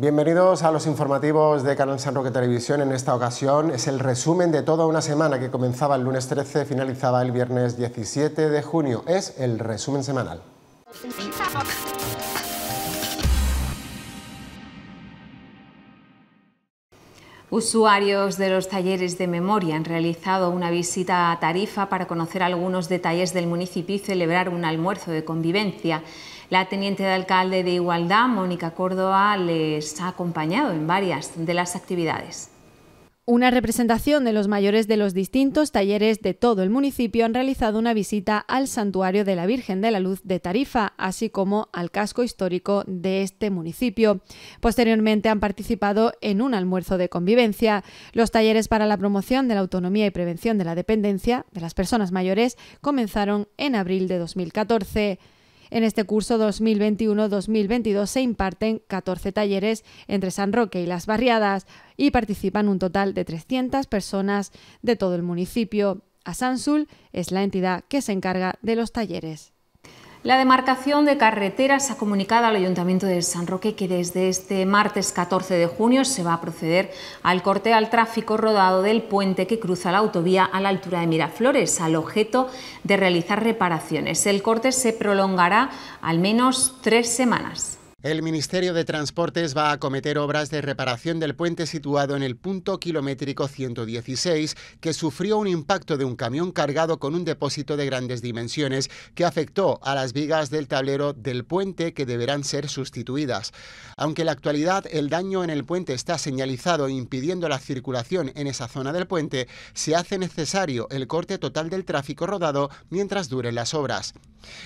Bienvenidos a los informativos de Canal San Roque Televisión. En esta ocasión es el resumen de toda una semana que comenzaba el lunes 13, finalizaba el viernes 17 de junio. Es el resumen semanal. Usuarios de los talleres de memoria han realizado una visita a Tarifa para conocer algunos detalles del municipio y celebrar un almuerzo de convivencia. La teniente de alcalde de Igualdad, Mónica Córdoba, les ha acompañado en varias de las actividades. Una representación de los mayores de los distintos talleres de todo el municipio han realizado una visita al santuario de la Virgen de la Luz de Tarifa, así como al casco histórico de este municipio. Posteriormente han participado en un almuerzo de convivencia. Los talleres para la promoción de la autonomía y prevención de la dependencia de las personas mayores comenzaron en abril de 2014. En este curso 2021-2022 se imparten 14 talleres entre San Roque y las barriadas y participan un total de 300 personas de todo el municipio. Asansul es la entidad que se encarga de los talleres. La demarcación de carreteras ha comunicado al Ayuntamiento de San Roque que desde este martes 14 de junio se va a proceder al corte al tráfico rodado del puente que cruza la autovía a la altura de Miraflores, al objeto de realizar reparaciones. El corte se prolongará al menos tres semanas. El Ministerio de Transportes va a acometer obras de reparación del puente situado en el punto kilométrico 116, que sufrió un impacto de un camión cargado con un depósito de grandes dimensiones que afectó a las vigas del tablero del puente que deberán ser sustituidas. Aunque en la actualidad el daño en el puente está señalizado impidiendo la circulación en esa zona del puente, se hace necesario el corte total del tráfico rodado mientras duren las obras.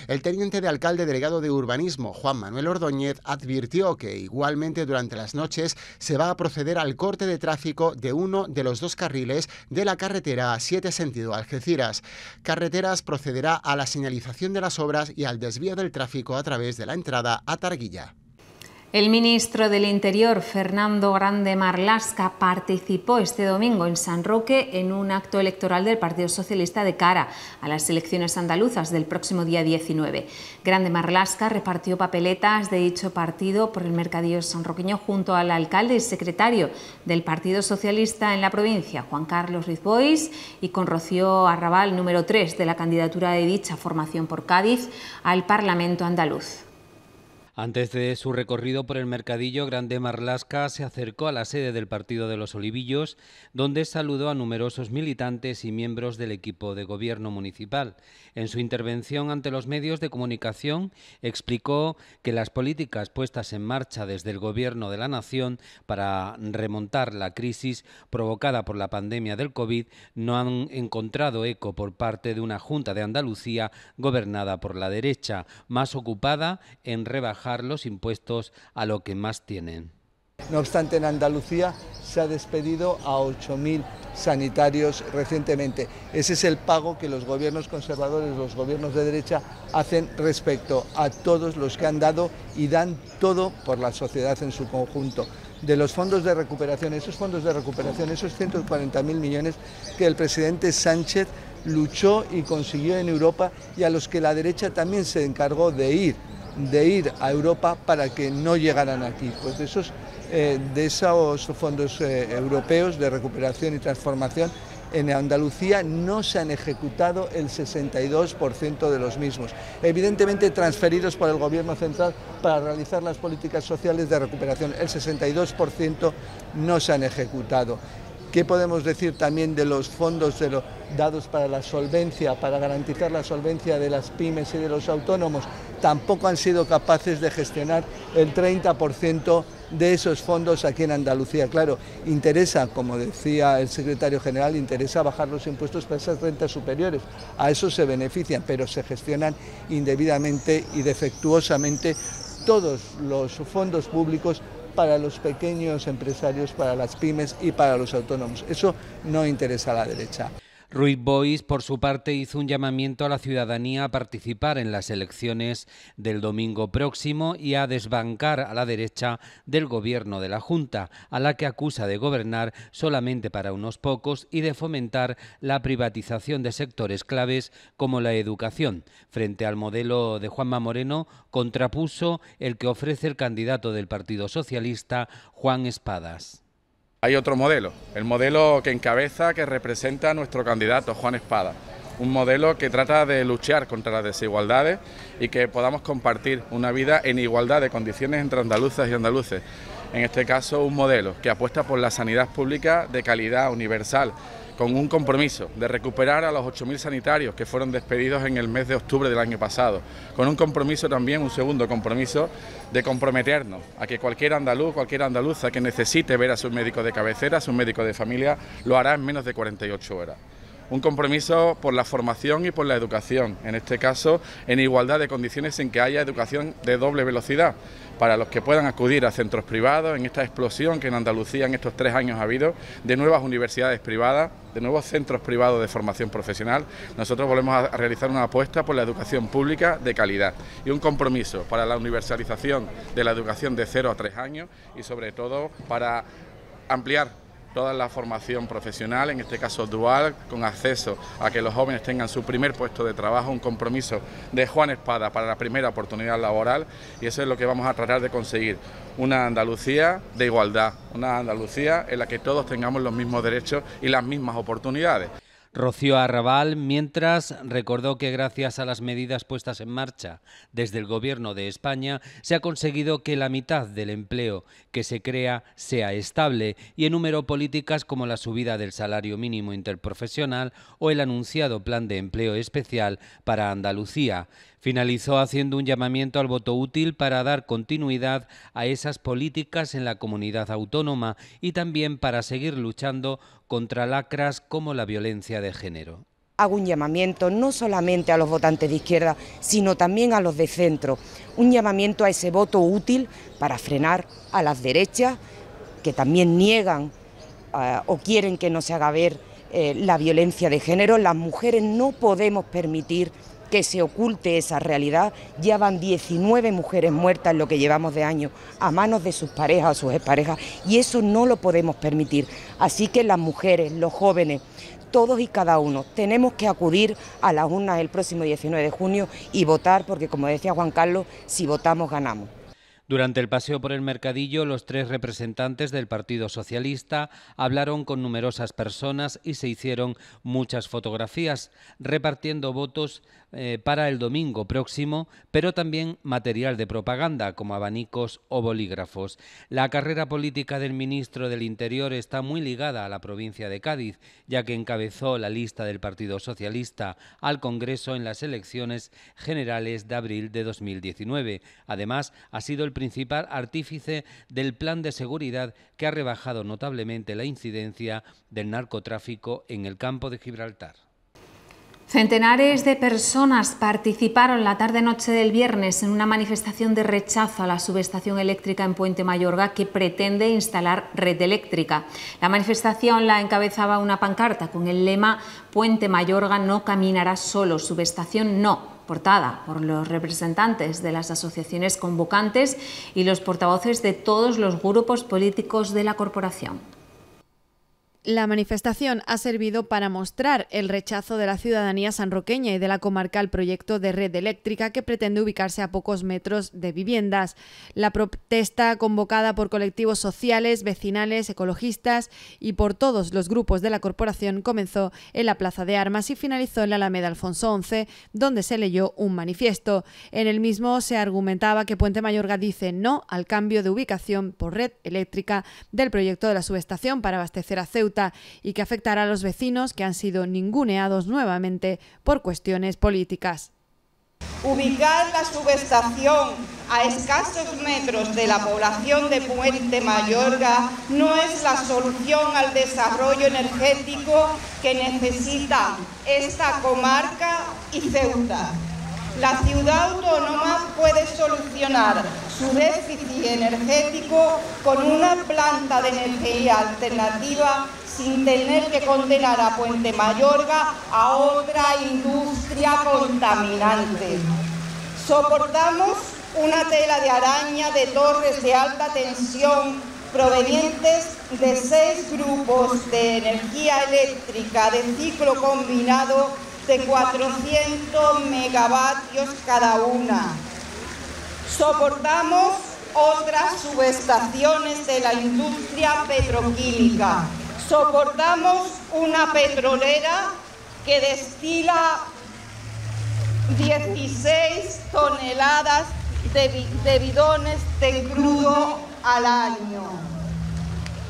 El teniente de alcalde delegado de urbanismo, Juan Manuel Ordóñez, advirtió que igualmente durante las noches se va a proceder al corte de tráfico de uno de los dos carriles de la carretera 7 sentido Algeciras. Carreteras procederá a la señalización de las obras y al desvío del tráfico a través de la entrada a Targuilla. El ministro del Interior, Fernando Grande Marlasca, participó este domingo en San Roque en un acto electoral del Partido Socialista de cara a las elecciones andaluzas del próximo día 19. Grande Marlasca repartió papeletas de dicho partido por el mercadillo sanroqueño junto al alcalde y secretario del Partido Socialista en la provincia, Juan Carlos Rizbois, y con Rocío Arrabal, número 3 de la candidatura de dicha formación por Cádiz al Parlamento andaluz. Antes de su recorrido por el mercadillo, Grande Marlasca se acercó a la sede del Partido de los Olivillos, donde saludó a numerosos militantes y miembros del equipo de gobierno municipal. En su intervención ante los medios de comunicación, explicó que las políticas puestas en marcha desde el Gobierno de la Nación para remontar la crisis provocada por la pandemia del COVID no han encontrado eco por parte de una Junta de Andalucía gobernada por la derecha, más ocupada en rebajar los impuestos a lo que más tienen. No obstante, en Andalucía se ha despedido a 8.000 sanitarios recientemente. Ese es el pago que los gobiernos conservadores, los gobiernos de derecha, hacen respecto a todos los que han dado y dan todo por la sociedad en su conjunto. De los fondos de recuperación, esos fondos de recuperación, esos 140.000 millones que el presidente Sánchez luchó y consiguió en Europa y a los que la derecha también se encargó de ir de ir a Europa para que no llegaran aquí. Pues de esos, eh, de esos fondos eh, europeos de recuperación y transformación, en Andalucía no se han ejecutado el 62% de los mismos, evidentemente transferidos por el Gobierno central para realizar las políticas sociales de recuperación. El 62% no se han ejecutado. ¿Qué podemos decir también de los fondos dados para la solvencia, para garantizar la solvencia de las pymes y de los autónomos? Tampoco han sido capaces de gestionar el 30% de esos fondos aquí en Andalucía. Claro, interesa, como decía el secretario general, interesa bajar los impuestos para esas rentas superiores. A eso se benefician, pero se gestionan indebidamente y defectuosamente todos los fondos públicos para los pequeños empresarios, para las pymes y para los autónomos. Eso no interesa a la derecha. Ruiz Bois, por su parte, hizo un llamamiento a la ciudadanía a participar en las elecciones del domingo próximo y a desbancar a la derecha del gobierno de la Junta, a la que acusa de gobernar solamente para unos pocos y de fomentar la privatización de sectores claves como la educación. Frente al modelo de Juanma Moreno, contrapuso el que ofrece el candidato del Partido Socialista, Juan Espadas. Hay otro modelo, el modelo que encabeza, que representa a nuestro candidato, Juan Espada. Un modelo que trata de luchar contra las desigualdades y que podamos compartir una vida en igualdad de condiciones entre andaluzas y andaluces. En este caso, un modelo que apuesta por la sanidad pública de calidad universal, con un compromiso de recuperar a los 8.000 sanitarios que fueron despedidos en el mes de octubre del año pasado, con un compromiso también, un segundo compromiso, de comprometernos a que cualquier andaluz, cualquier andaluza que necesite ver a su médico de cabecera, a su médico de familia, lo hará en menos de 48 horas un compromiso por la formación y por la educación, en este caso en igualdad de condiciones en que haya educación de doble velocidad, para los que puedan acudir a centros privados en esta explosión que en Andalucía en estos tres años ha habido de nuevas universidades privadas, de nuevos centros privados de formación profesional. Nosotros volvemos a realizar una apuesta por la educación pública de calidad y un compromiso para la universalización de la educación de cero a tres años y sobre todo para ampliar toda la formación profesional, en este caso dual, con acceso a que los jóvenes tengan su primer puesto de trabajo, un compromiso de Juan Espada para la primera oportunidad laboral y eso es lo que vamos a tratar de conseguir, una Andalucía de igualdad, una Andalucía en la que todos tengamos los mismos derechos y las mismas oportunidades. Rocío Arrabal, mientras recordó que gracias a las medidas puestas en marcha desde el Gobierno de España se ha conseguido que la mitad del empleo que se crea sea estable y enumeró políticas como la subida del salario mínimo interprofesional o el anunciado plan de empleo especial para Andalucía. Finalizó haciendo un llamamiento al voto útil para dar continuidad a esas políticas en la comunidad autónoma y también para seguir luchando contra lacras como la violencia de género hago un llamamiento no solamente a los votantes de izquierda, sino también a los de centro, un llamamiento a ese voto útil para frenar a las derechas que también niegan eh, o quieren que no se haga ver eh, la violencia de género. Las mujeres no podemos permitir que se oculte esa realidad. Ya van 19 mujeres muertas en lo que llevamos de año a manos de sus parejas o sus exparejas y eso no lo podemos permitir. Así que las mujeres, los jóvenes, todos y cada uno. Tenemos que acudir a las urnas el próximo 19 de junio y votar porque, como decía Juan Carlos, si votamos ganamos. Durante el paseo por el mercadillo, los tres representantes del Partido Socialista hablaron con numerosas personas y se hicieron muchas fotografías, repartiendo votos eh, para el domingo próximo, pero también material de propaganda como abanicos o bolígrafos. La carrera política del ministro del Interior está muy ligada a la provincia de Cádiz, ya que encabezó la lista del Partido Socialista al Congreso en las elecciones generales de abril de 2019. Además, ha sido el primer principal artífice del plan de seguridad que ha rebajado notablemente la incidencia del narcotráfico en el campo de Gibraltar. Centenares de personas participaron la tarde-noche del viernes en una manifestación de rechazo a la subestación eléctrica en Puente Mayorga que pretende instalar red eléctrica. La manifestación la encabezaba una pancarta con el lema Puente Mayorga no caminará solo, subestación no portada por los representantes de las asociaciones convocantes y los portavoces de todos los grupos políticos de la corporación. La manifestación ha servido para mostrar el rechazo de la ciudadanía sanroqueña y de la comarca al proyecto de red eléctrica que pretende ubicarse a pocos metros de viviendas. La protesta convocada por colectivos sociales, vecinales, ecologistas y por todos los grupos de la corporación comenzó en la Plaza de Armas y finalizó en la Alameda Alfonso XI, donde se leyó un manifiesto. En el mismo se argumentaba que Puente Mayorga dice no al cambio de ubicación por red eléctrica del proyecto de la subestación para abastecer a Ceuta y que afectará a los vecinos que han sido ninguneados nuevamente por cuestiones políticas. Ubicar la subestación a escasos metros de la población de Puente Mayorga no es la solución al desarrollo energético que necesita esta comarca y Ceuta. La ciudad autónoma puede solucionar su déficit energético con una planta de energía alternativa sin tener que condenar a Puente Mayorga a otra industria contaminante. Soportamos una tela de araña de torres de alta tensión provenientes de seis grupos de energía eléctrica de ciclo combinado de 400 megavatios cada una. Soportamos otras subestaciones de la industria petroquímica soportamos una petrolera que destila 16 toneladas de, bidones de crudo al año.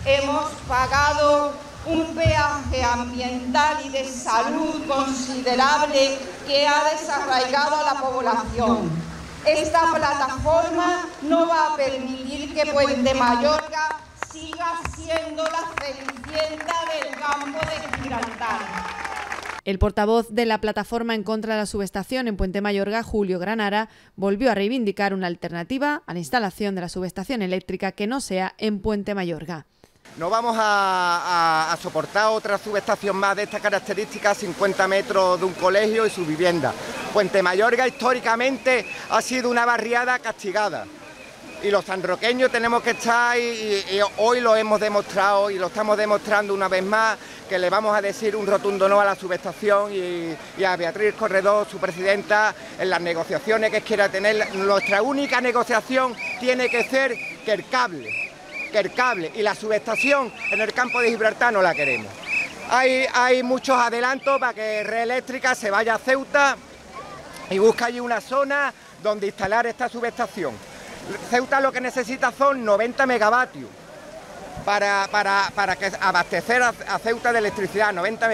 Hemos pagado un peaje ambiental y de salud considerable que ha desarraigado a la población. Esta plataforma no va a permitir que Puente Mayorga la del El portavoz de la plataforma en contra de la subestación en Puente Mayorga, Julio Granara, volvió a reivindicar una alternativa a la instalación de la subestación eléctrica que no sea en Puente Mayorga. No vamos a, soportar otra subestación más de esta característica a 50 metros de un colegio y su vivienda. Puente Mayorga históricamente ha sido una barriada castigada y los sanroqueños tenemos que estar y, hoy lo hemos demostrado y lo estamos demostrando una vez más que le vamos a decir un rotundo no a la subestación y, a Beatriz Corredor, su presidenta, en las negociaciones que quiera tener. Nuestra única negociación tiene que ser que el cable, que el cable y la subestación en el campo de Gibraltar no la queremos. Hay, muchos adelantos para que Reeléctrica se vaya a Ceuta y busque allí una zona donde instalar esta subestación. Ceuta lo que necesita son 90 megavatios para, para, que abastecer a, Ceuta de electricidad, 90,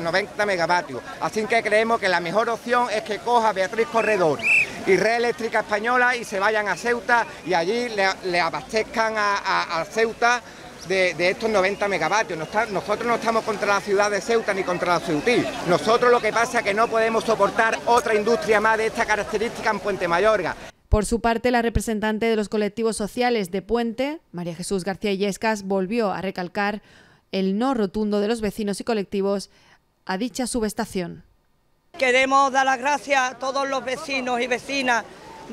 90 megavatios. Así que creemos que la mejor opción es que coja Beatriz Corredor y Red Eléctrica Española y se vayan a Ceuta y allí le, abastezcan a, Ceuta de, estos 90 megavatios. nosotros no estamos contra la ciudad de Ceuta ni contra la Ceutí. Nosotros lo que pasa es que no podemos soportar otra industria más de esta característica en Puente Mayorga. Por su parte, la representante de los colectivos sociales de Puente, María Jesús García Yescas, volvió a recalcar el no rotundo de los vecinos y colectivos a dicha subestación. Queremos dar las gracias a todos los vecinos y vecinas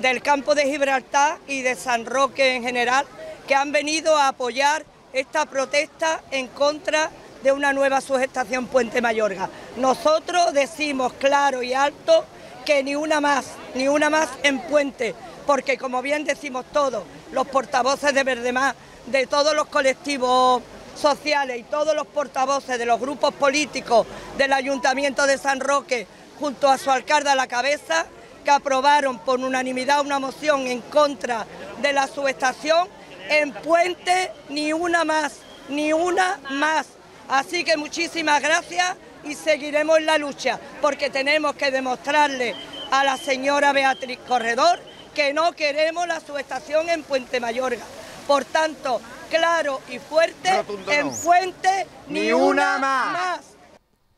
del campo de Gibraltar y de San Roque en general que han venido a apoyar esta protesta en contra de una nueva subestación Puente Mayorga. Nosotros decimos claro y alto que ni una más, ni una más en puente, porque como bien decimos todos, los portavoces de Verdemás, de todos los colectivos sociales y todos los portavoces de los grupos políticos del Ayuntamiento de San Roque, junto a su alcalde a la cabeza, que aprobaron por unanimidad una moción en contra de la subestación, en Puente ni una más, ni una más. Así que muchísimas gracias y seguiremos la lucha porque tenemos que demostrarle a la señora Beatriz Corredor que no queremos la subestación en Puente Mayorga. Por tanto, claro y fuerte, en Puente, Fuente ni, una, más. más.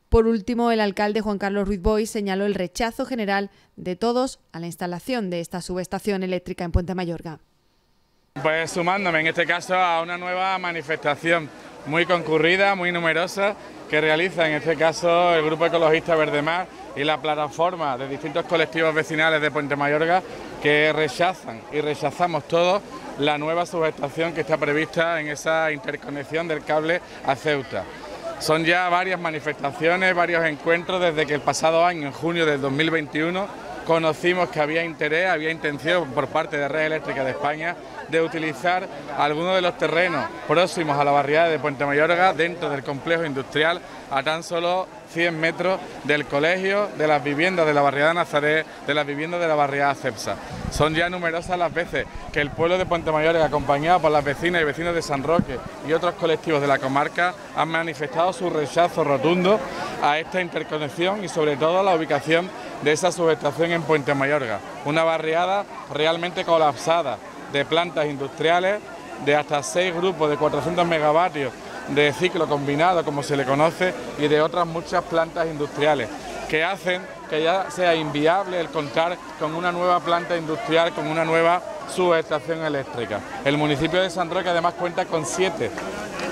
Por último, el alcalde Juan Carlos Ruiz Boy señaló el rechazo general de todos a la instalación de esta subestación eléctrica en Puente Mayorga. Pues sumándome en este caso a una nueva manifestación muy concurrida, muy numerosa, que realiza en este caso el Grupo Ecologista Verde Mar y la plataforma de distintos colectivos vecinales de Puente Mayorga que rechazan y rechazamos todos la nueva subestación que está prevista en esa interconexión del cable a Ceuta. Son ya varias manifestaciones, varios encuentros desde que el pasado año, en junio del 2021, conocimos que había interés, había intención por parte de Red Eléctrica de España de utilizar algunos de los terrenos próximos a la barriada de Puente Mayorga dentro del complejo industrial a tan solo 100 metros del colegio, de las viviendas de la barriada Nazaret, de las viviendas de la barriada Cepsa. Son ya numerosas las veces que el pueblo de Puente Mayorga... acompañado por las vecinas y vecinos de San Roque y otros colectivos de la comarca, han manifestado su rechazo rotundo a esta interconexión y sobre todo a la ubicación de esa subestación en Puente Mayorga, una barriada realmente colapsada de plantas industriales, de hasta seis grupos de 400 megavatios de ciclo combinado, como se le conoce, y de otras muchas plantas industriales, que hacen que ya sea inviable el contar con una nueva planta industrial, con una nueva subestación eléctrica. El municipio de San Roque además cuenta con siete,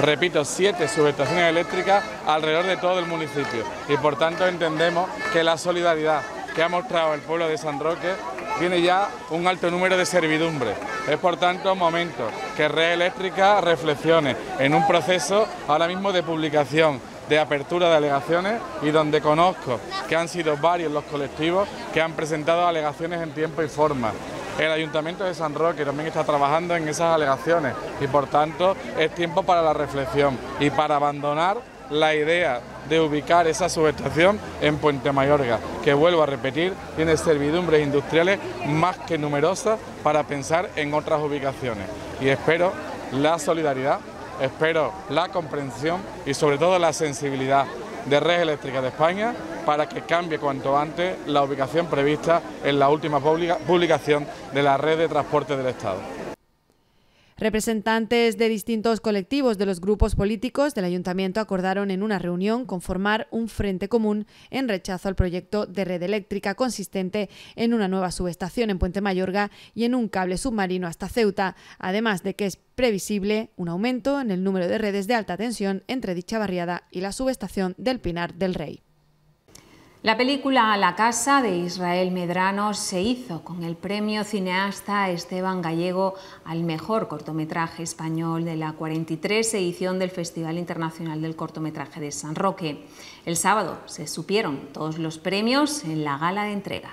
repito, siete subestaciones eléctricas alrededor de todo el municipio. Y por tanto entendemos que la solidaridad que ha mostrado el pueblo de San Roque tiene ya un alto número de servidumbres. Es por tanto momento que Red Eléctrica reflexione en un proceso ahora mismo de publicación, de apertura de alegaciones y donde conozco que han sido varios los colectivos que han presentado alegaciones en tiempo y forma. El Ayuntamiento de San Roque también está trabajando en esas alegaciones y por tanto es tiempo para la reflexión y para abandonar la idea de ubicar esa subestación en Puente Mayorga, que vuelvo a repetir, tiene servidumbres industriales más que numerosas para pensar en otras ubicaciones. Y espero la solidaridad, espero la comprensión y sobre todo la sensibilidad de Red Eléctrica de España para que cambie cuanto antes la ubicación prevista en la última publicación de la red de transporte del Estado. Representantes de distintos colectivos de los grupos políticos del ayuntamiento acordaron en una reunión conformar un frente común en rechazo al proyecto de red eléctrica consistente en una nueva subestación en Puente Mayorga y en un cable submarino hasta Ceuta, además de que es previsible un aumento en el número de redes de alta tensión entre dicha barriada y la subestación del Pinar del Rey. La película La Casa de Israel Medrano se hizo con el premio cineasta Esteban Gallego al mejor cortometraje español de la 43 edición del Festival Internacional del Cortometraje de San Roque. El sábado se supieron todos los premios en la gala de entrega.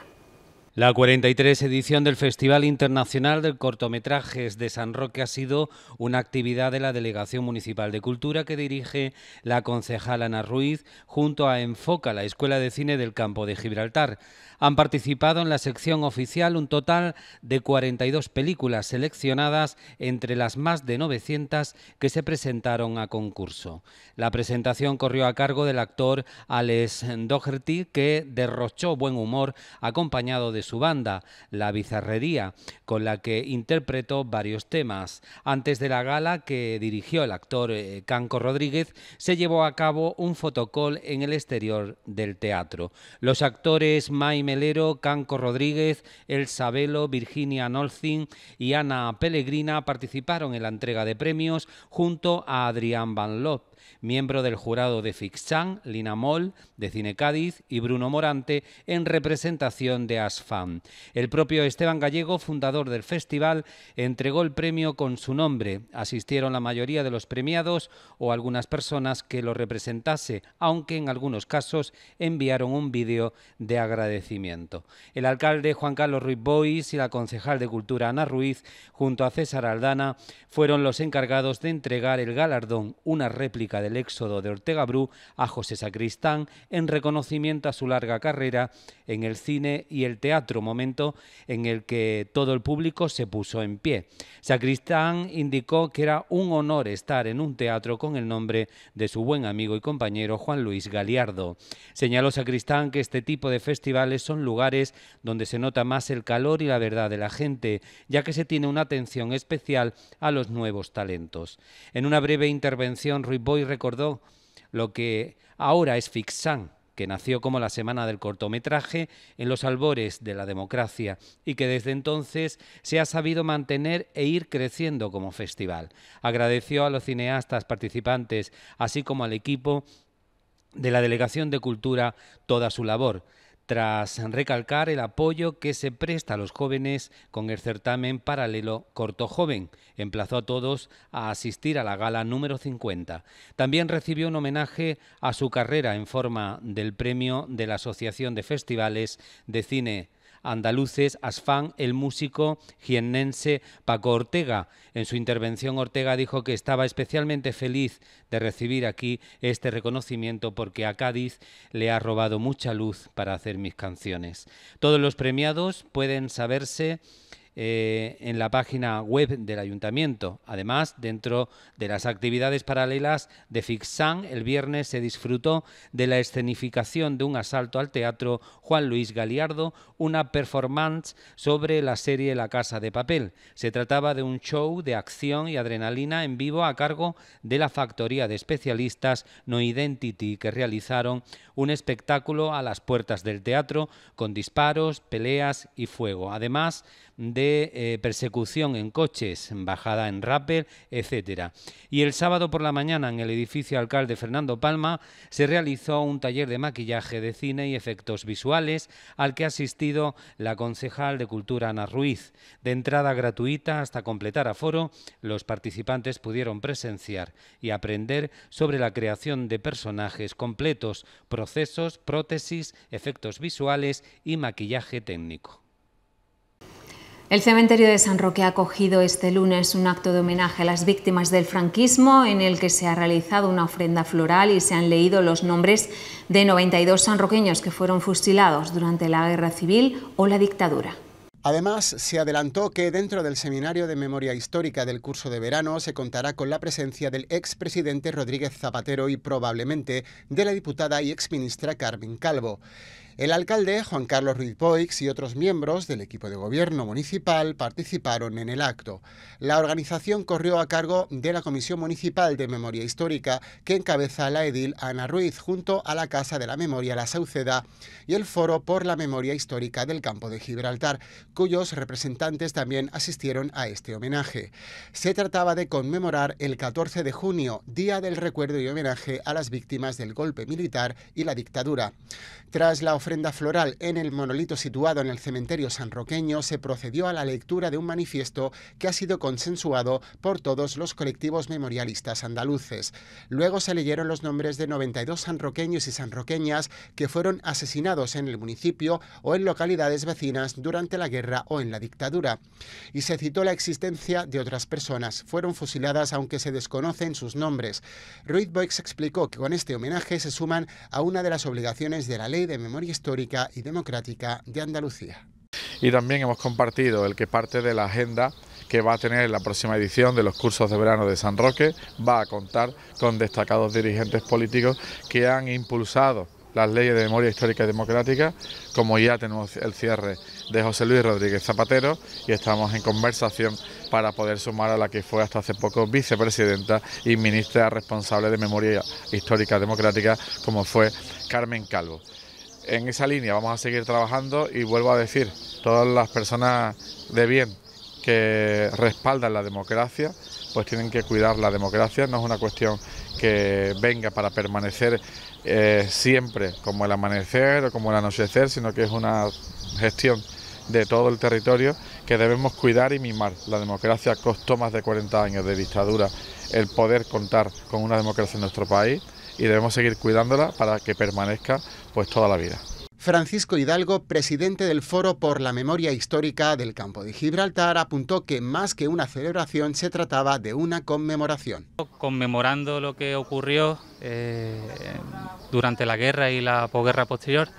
La 43 edición del Festival Internacional de Cortometrajes de San Roque ha sido una actividad de la Delegación Municipal de Cultura que dirige la concejal Ana Ruiz junto a Enfoca, la Escuela de Cine del Campo de Gibraltar han participado en la sección oficial un total de 42 películas seleccionadas entre las más de 900 que se presentaron a concurso. La presentación corrió a cargo del actor Alex Doherty, que derrochó buen humor acompañado de su banda, La Bizarrería, con la que interpretó varios temas. Antes de la gala que dirigió el actor eh, Canco Rodríguez, se llevó a cabo un fotocall en el exterior del teatro. Los actores Maime Canco Rodríguez, El Sabelo, Virginia Nolzin y Ana Pellegrina participaron en la entrega de premios junto a Adrián Van Lop miembro del jurado de Fixchan, Lina Moll, de Cine Cádiz y Bruno Morante, en representación de ASFAM. El propio Esteban Gallego, fundador del festival, entregó el premio con su nombre. Asistieron la mayoría de los premiados o algunas personas que lo representase, aunque en algunos casos enviaron un vídeo de agradecimiento. El alcalde Juan Carlos Ruiz Bois y la concejal de Cultura Ana Ruiz, junto a César Aldana, fueron los encargados de entregar el galardón, una réplica del Éxodo de Ortega Bru a José Sacristán en reconocimiento a su larga carrera en el cine y el teatro, momento en el que todo el público se puso en pie. Sacristán indicó que era un honor estar en un teatro con el nombre de su buen amigo y compañero Juan Luis Galiardo. Señaló Sacristán que este tipo de festivales son lugares donde se nota más el calor y la verdad de la gente, ya que se tiene una atención especial a los nuevos talentos. En una breve intervención, Ruiz Boy recordó lo que ahora es Fixan, que nació como la Semana del Cortometraje en los albores de la democracia y que desde entonces se ha sabido mantener e ir creciendo como festival. Agradeció a los cineastas participantes, así como al equipo de la Delegación de Cultura, toda su labor tras recalcar el apoyo que se presta a los jóvenes con el certamen paralelo Corto Joven. Emplazó a todos a asistir a la gala número 50. También recibió un homenaje a su carrera en forma del premio de la Asociación de Festivales de Cine andaluces Asfán, el músico jiennense Paco Ortega. En su intervención Ortega dijo que estaba especialmente feliz de recibir aquí este reconocimiento porque a Cádiz le ha robado mucha luz para hacer mis canciones. Todos los premiados pueden saberse eh, en la página web del ayuntamiento. Además, dentro de las actividades paralelas de Fixan, el viernes se disfrutó de la escenificación de un asalto al teatro Juan Luis Galiardo, una performance sobre la serie La Casa de Papel. Se trataba de un show de acción y adrenalina en vivo a cargo de la factoría de especialistas No Identity que realizaron un espectáculo a las puertas del teatro con disparos, peleas y fuego, además de eh, persecución en coches, bajada en rapper, etc. Y el sábado por la mañana en el edificio alcalde Fernando Palma se realizó un taller de maquillaje de cine y efectos visuales al que ha asistido la concejal de Cultura Ana Ruiz. De entrada gratuita hasta completar aforo, los participantes pudieron presenciar y aprender sobre la creación de personajes completos, procesos, prótesis, efectos visuales y maquillaje técnico. El cementerio de San Roque ha acogido este lunes un acto de homenaje a las víctimas del franquismo en el que se ha realizado una ofrenda floral y se han leído los nombres de 92 sanroqueños que fueron fusilados durante la guerra civil o la dictadura. Además, se adelantó que dentro del Seminario de Memoria Histórica del curso de verano se contará con la presencia del expresidente Rodríguez Zapatero y probablemente de la diputada y exministra Carmen Calvo. El alcalde Juan Carlos Ruiz Boix y otros miembros del equipo de gobierno municipal participaron en el acto. La organización corrió a cargo de la Comisión Municipal de Memoria Histórica que encabeza la edil Ana Ruiz junto a la Casa de la Memoria La Sauceda y el Foro por la Memoria Histórica del Campo de Gibraltar, cuyos representantes también asistieron a este homenaje. Se trataba de conmemorar el 14 de junio, Día del Recuerdo y Homenaje a las víctimas del golpe militar y la dictadura. Tras la ofrenda floral en el monolito situado en el cementerio sanroqueño, se procedió a la lectura de un manifiesto que ha sido consensuado por todos los colectivos memorialistas andaluces. Luego se leyeron los nombres de 92 sanroqueños y sanroqueñas que fueron asesinados en el municipio o en localidades vecinas durante la guerra o en la dictadura. Y se citó la existencia de otras personas. Fueron fusiladas aunque se desconocen sus nombres. Ruiz Boix explicó que con este homenaje se suman a una de las obligaciones de la ley de memoria histórica y democrática de Andalucía. Y también hemos compartido el que parte de la agenda que va a tener la próxima edición de los cursos de verano de San Roque va a contar con destacados dirigentes políticos que han impulsado las leyes de memoria histórica y democrática, como ya tenemos el cierre de José Luis Rodríguez Zapatero y estamos en conversación para poder sumar a la que fue hasta hace poco vicepresidenta y ministra responsable de memoria histórica y democrática, como fue Carmen Calvo en esa línea vamos a seguir trabajando y vuelvo a decir, todas las personas de bien que respaldan la democracia, pues tienen que cuidar la democracia, no es una cuestión que venga para permanecer eh, siempre como el amanecer o como el anochecer, sino que es una gestión de todo el territorio que debemos cuidar y mimar. La democracia costó más de 40 años de dictadura el poder contar con una democracia en nuestro país y debemos seguir cuidándola para que permanezca pues toda la vida. Francisco Hidalgo, presidente del Foro por la Memoria Histórica del Campo de Gibraltar, apuntó que más que una celebración se trataba de una conmemoración. Conmemorando lo que ocurrió eh, durante la guerra y la posguerra posterior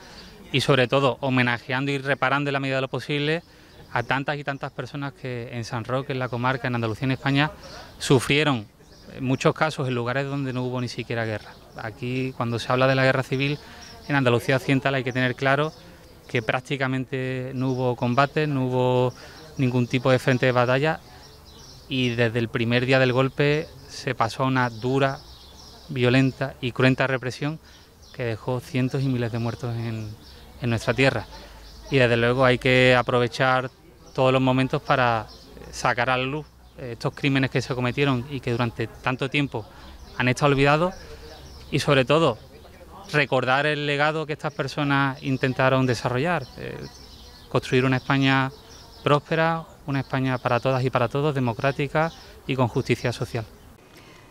y sobre todo homenajeando y reparando en la medida de lo posible a tantas y tantas personas que en San Roque, en la comarca, en Andalucía, en España, sufrieron en muchos casos en lugares donde no hubo ni siquiera guerra. Aquí cuando se habla de la guerra civil en Andalucía Occidental hay que tener claro que prácticamente no hubo combate, no hubo ningún tipo de frente de batalla y desde el primer día del golpe se pasó a una dura, violenta y cruenta represión que dejó cientos y miles de muertos en, en nuestra tierra. Y desde luego hay que aprovechar todos los momentos para sacar a la luz eh, estos crímenes que se cometieron y que durante tanto tiempo han estado olvidados y sobre todo recordar el legado que estas personas intentaron desarrollar, eh, construir una España próspera, una España para todas y para todos, democrática y con justicia social.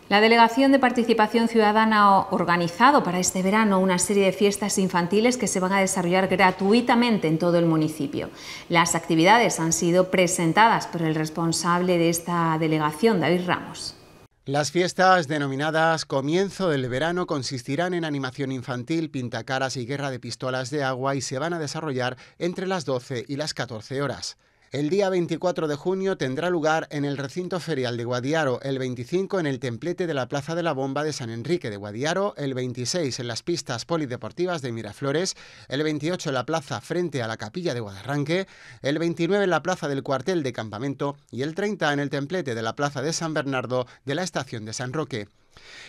La Delegación de Participación Ciudadana ha organizado para este verano una serie de fiestas infantiles que se van a desarrollar gratuitamente en todo el municipio. Las actividades han sido presentadas por el responsable de esta delegación, David Ramos. Las fiestas denominadas Comienzo del Verano consistirán en animación infantil, pintacaras y guerra de pistolas de agua y se van a desarrollar entre las 12 y las 14 horas. El día 24 de junio tendrá lugar en el recinto ferial de Guadiaro, el 25 en el templete de la Plaza de la Bomba de San Enrique de Guadiaro, el 26 en las pistas polideportivas de Miraflores, el 28 en la plaza frente a la capilla de Guadarranque, el 29 en la plaza del cuartel de campamento y el 30 en el templete de la Plaza de San Bernardo de la estación de San Roque.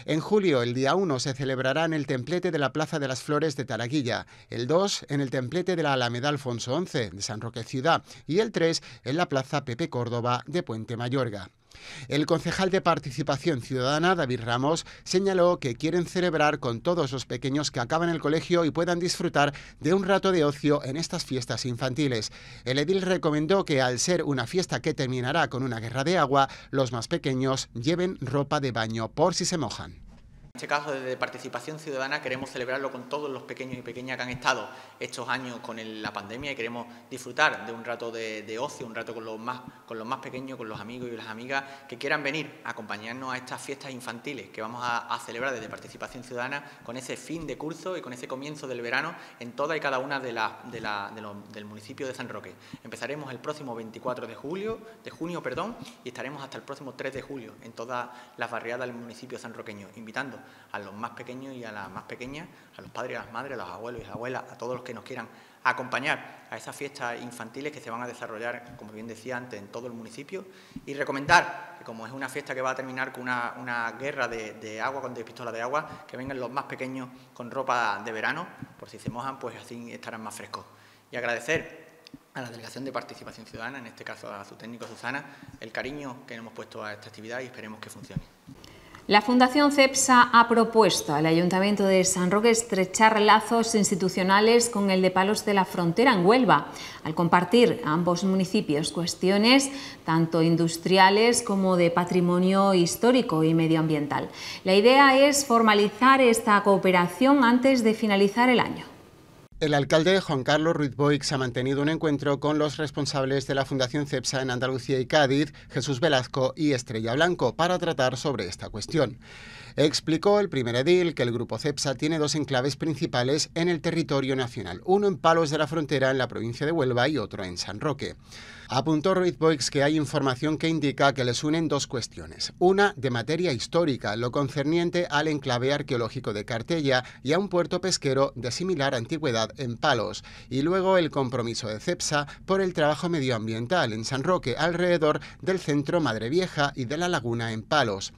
En julio, el día 1, se celebrará en el templete de la Plaza de las Flores de Taraguilla, el 2 en el templete de la Alameda Alfonso XI de San Roque Ciudad y el 3 en la Plaza Pepe Córdoba de Puente Mayorga. El concejal de Participación Ciudadana, David Ramos, señaló que quieren celebrar con todos los pequeños que acaban el colegio y puedan disfrutar de un rato de ocio en estas fiestas infantiles. El edil recomendó que al ser una fiesta que terminará con una guerra de agua, los más pequeños lleven ropa de baño por si se mojan este caso, desde Participación Ciudadana, queremos celebrarlo con todos los pequeños y pequeñas que han estado estos años con la pandemia y queremos disfrutar de un rato de, ocio, un rato con los, más, con los más pequeños, con los amigos y las amigas que quieran venir a acompañarnos a estas fiestas infantiles que vamos a, celebrar desde Participación Ciudadana con ese fin de curso y con ese comienzo del verano en toda y cada una de, del municipio de San Roque. Empezaremos el próximo 24 de, julio, de junio perdón, y estaremos hasta el próximo 3 de julio en todas las barriadas del municipio sanroqueño, invitando a los más pequeños y a las más pequeñas, a los padres, a las madres, a los abuelos y las abuelas, a todos los que nos quieran acompañar a esas fiestas infantiles que se van a desarrollar, como bien decía antes, en todo el municipio y recomendar que como es una fiesta que va a terminar con una, guerra de, agua, con pistolas de agua, que vengan los más pequeños con ropa de verano, por si se mojan, pues así estarán más frescos. Y agradecer a la Delegación de Participación Ciudadana, en este caso a su técnico Susana, el cariño que hemos puesto a esta actividad y esperemos que funcione. La Fundación CEPSA ha propuesto al Ayuntamiento de San Roque estrechar lazos institucionales con el de Palos de la Frontera en Huelva, al compartir ambos municipios cuestiones tanto industriales como de patrimonio histórico y medioambiental. La idea es formalizar esta cooperación antes de finalizar el año. El alcalde Juan Carlos Ruiz Boix ha mantenido un encuentro con los responsables de la Fundación CEPSA en Andalucía y Cádiz, Jesús Velasco y Estrella Blanco, para tratar sobre esta cuestión. Explicó el primer edil que el grupo CEPSA tiene dos enclaves principales en el territorio nacional, uno en Palos de la Frontera en la provincia de Huelva y otro en San Roque. Apuntó Ruiz Boix que hay información que indica que les unen dos cuestiones. Una de materia histórica, lo concerniente al enclave arqueológico de Cartella y a un puerto pesquero de similar antigüedad en Palos, y luego el compromiso de CEPSA por el trabajo medioambiental en San Roque, alrededor del centro Madre Vieja y de la laguna en Palos.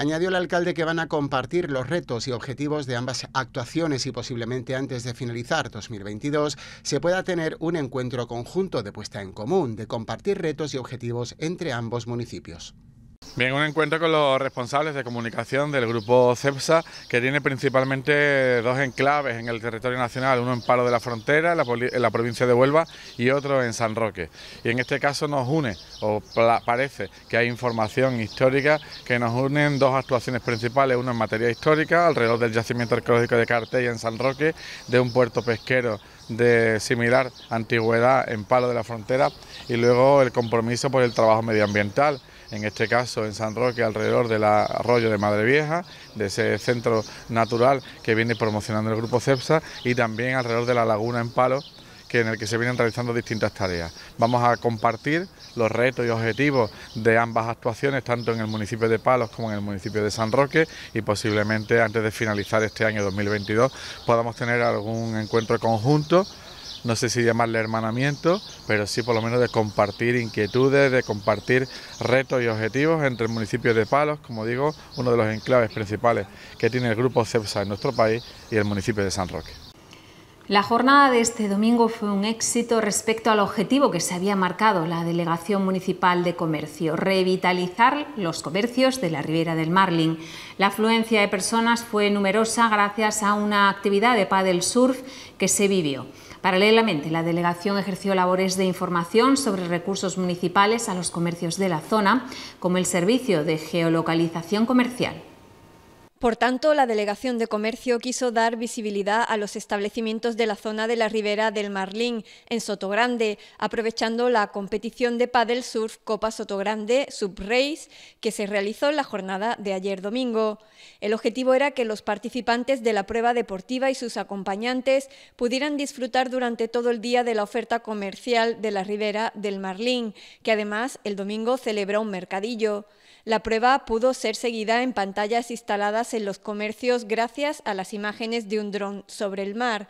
Añadió el alcalde que van a compartir los retos y objetivos de ambas actuaciones y posiblemente antes de finalizar 2022 se pueda tener un encuentro conjunto de puesta en común, de compartir retos y objetivos entre ambos municipios. Bien, un encuentro con los responsables de comunicación del grupo CEPSA, que tiene principalmente dos enclaves en el territorio nacional, uno en Palo de la Frontera, en la, provincia de Huelva, y otro en San Roque. Y en este caso nos une, o parece que hay información histórica, que nos unen dos actuaciones principales, una en materia histórica, alrededor del yacimiento arqueológico de Cartella en San Roque, de un puerto pesquero de similar antigüedad en Palo de la Frontera, y luego el compromiso por el trabajo medioambiental en este caso en San Roque, alrededor del arroyo de Madre Vieja, de ese centro natural que viene promocionando el grupo CEPSA y también alrededor de la laguna en Palos... que en el que se vienen realizando distintas tareas. Vamos a compartir los retos y objetivos de ambas actuaciones, tanto en el municipio de Palos como en el municipio de San Roque, y posiblemente antes de finalizar este año 2022 podamos tener algún encuentro conjunto no sé si llamarle hermanamiento, pero sí por lo menos de compartir inquietudes, de compartir retos y objetivos entre el municipio de Palos, como digo, uno de los enclaves principales que tiene el grupo CEPSA en nuestro país y el municipio de San Roque. La jornada de este domingo fue un éxito respecto al objetivo que se había marcado la Delegación Municipal de Comercio, revitalizar los comercios de la Ribera del Marlin. La afluencia de personas fue numerosa gracias a una actividad de paddle surf que se vivió. Paralelamente, la delegación ejerció labores de información sobre recursos municipales a los comercios de la zona, como el servicio de geolocalización comercial. Por tanto, la Delegación de Comercio quiso dar visibilidad a los establecimientos de la zona de la ribera del Marlín, en Sotogrande, aprovechando la competición de Paddle Surf Copa Sotogrande Subrace que se realizó en la jornada de ayer domingo. El objetivo era que los participantes de la prueba deportiva y sus acompañantes pudieran disfrutar durante todo el día de la oferta comercial de la ribera del Marlín, que además el domingo celebra un mercadillo. La prueba pudo ser seguida en pantallas instaladas en los comercios gracias a las imágenes de un dron sobre el mar.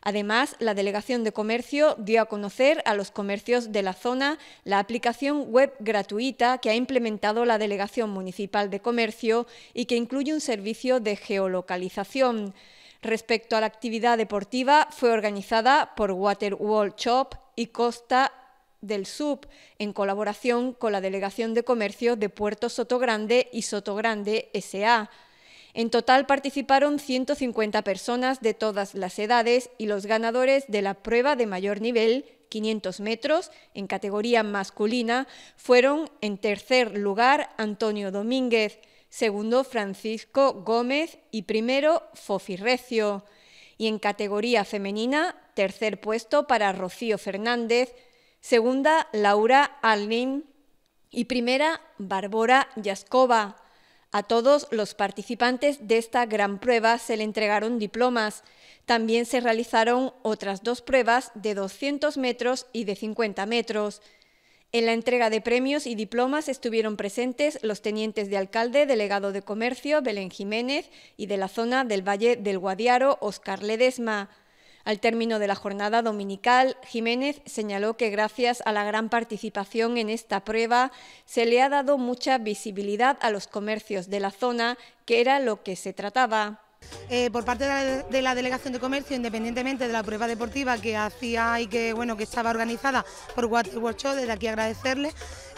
Además, la Delegación de Comercio dio a conocer a los comercios de la zona la aplicación web gratuita que ha implementado la Delegación Municipal de Comercio y que incluye un servicio de geolocalización. Respecto a la actividad deportiva, fue organizada por Waterwall Shop y Costa del SUB, en colaboración con la Delegación de Comercio de Puerto Sotogrande y Sotogrande SA. En total participaron 150 personas de todas las edades y los ganadores de la prueba de mayor nivel, 500 metros, en categoría masculina, fueron en tercer lugar Antonio Domínguez, segundo Francisco Gómez y primero Fofi Recio. Y en categoría femenina, tercer puesto para Rocío Fernández, segunda Laura Alnim y primera Bárbara Yaskova. A todos los participantes de esta gran prueba se le entregaron diplomas. También se realizaron otras dos pruebas de 200 metros y de 50 metros. En la entrega de premios y diplomas estuvieron presentes los tenientes de alcalde, delegado de comercio Belén Jiménez y de la zona del Valle del Guadiaro, Oscar Ledesma. Al término de la jornada dominical, Jiménez señaló que gracias a la gran participación en esta prueba se le ha dado mucha visibilidad a los comercios de la zona, que era lo que se trataba. Eh, por parte de la, Delegación de Comercio, independientemente de la prueba deportiva que hacía y que bueno que estaba organizada por Water desde aquí agradecerle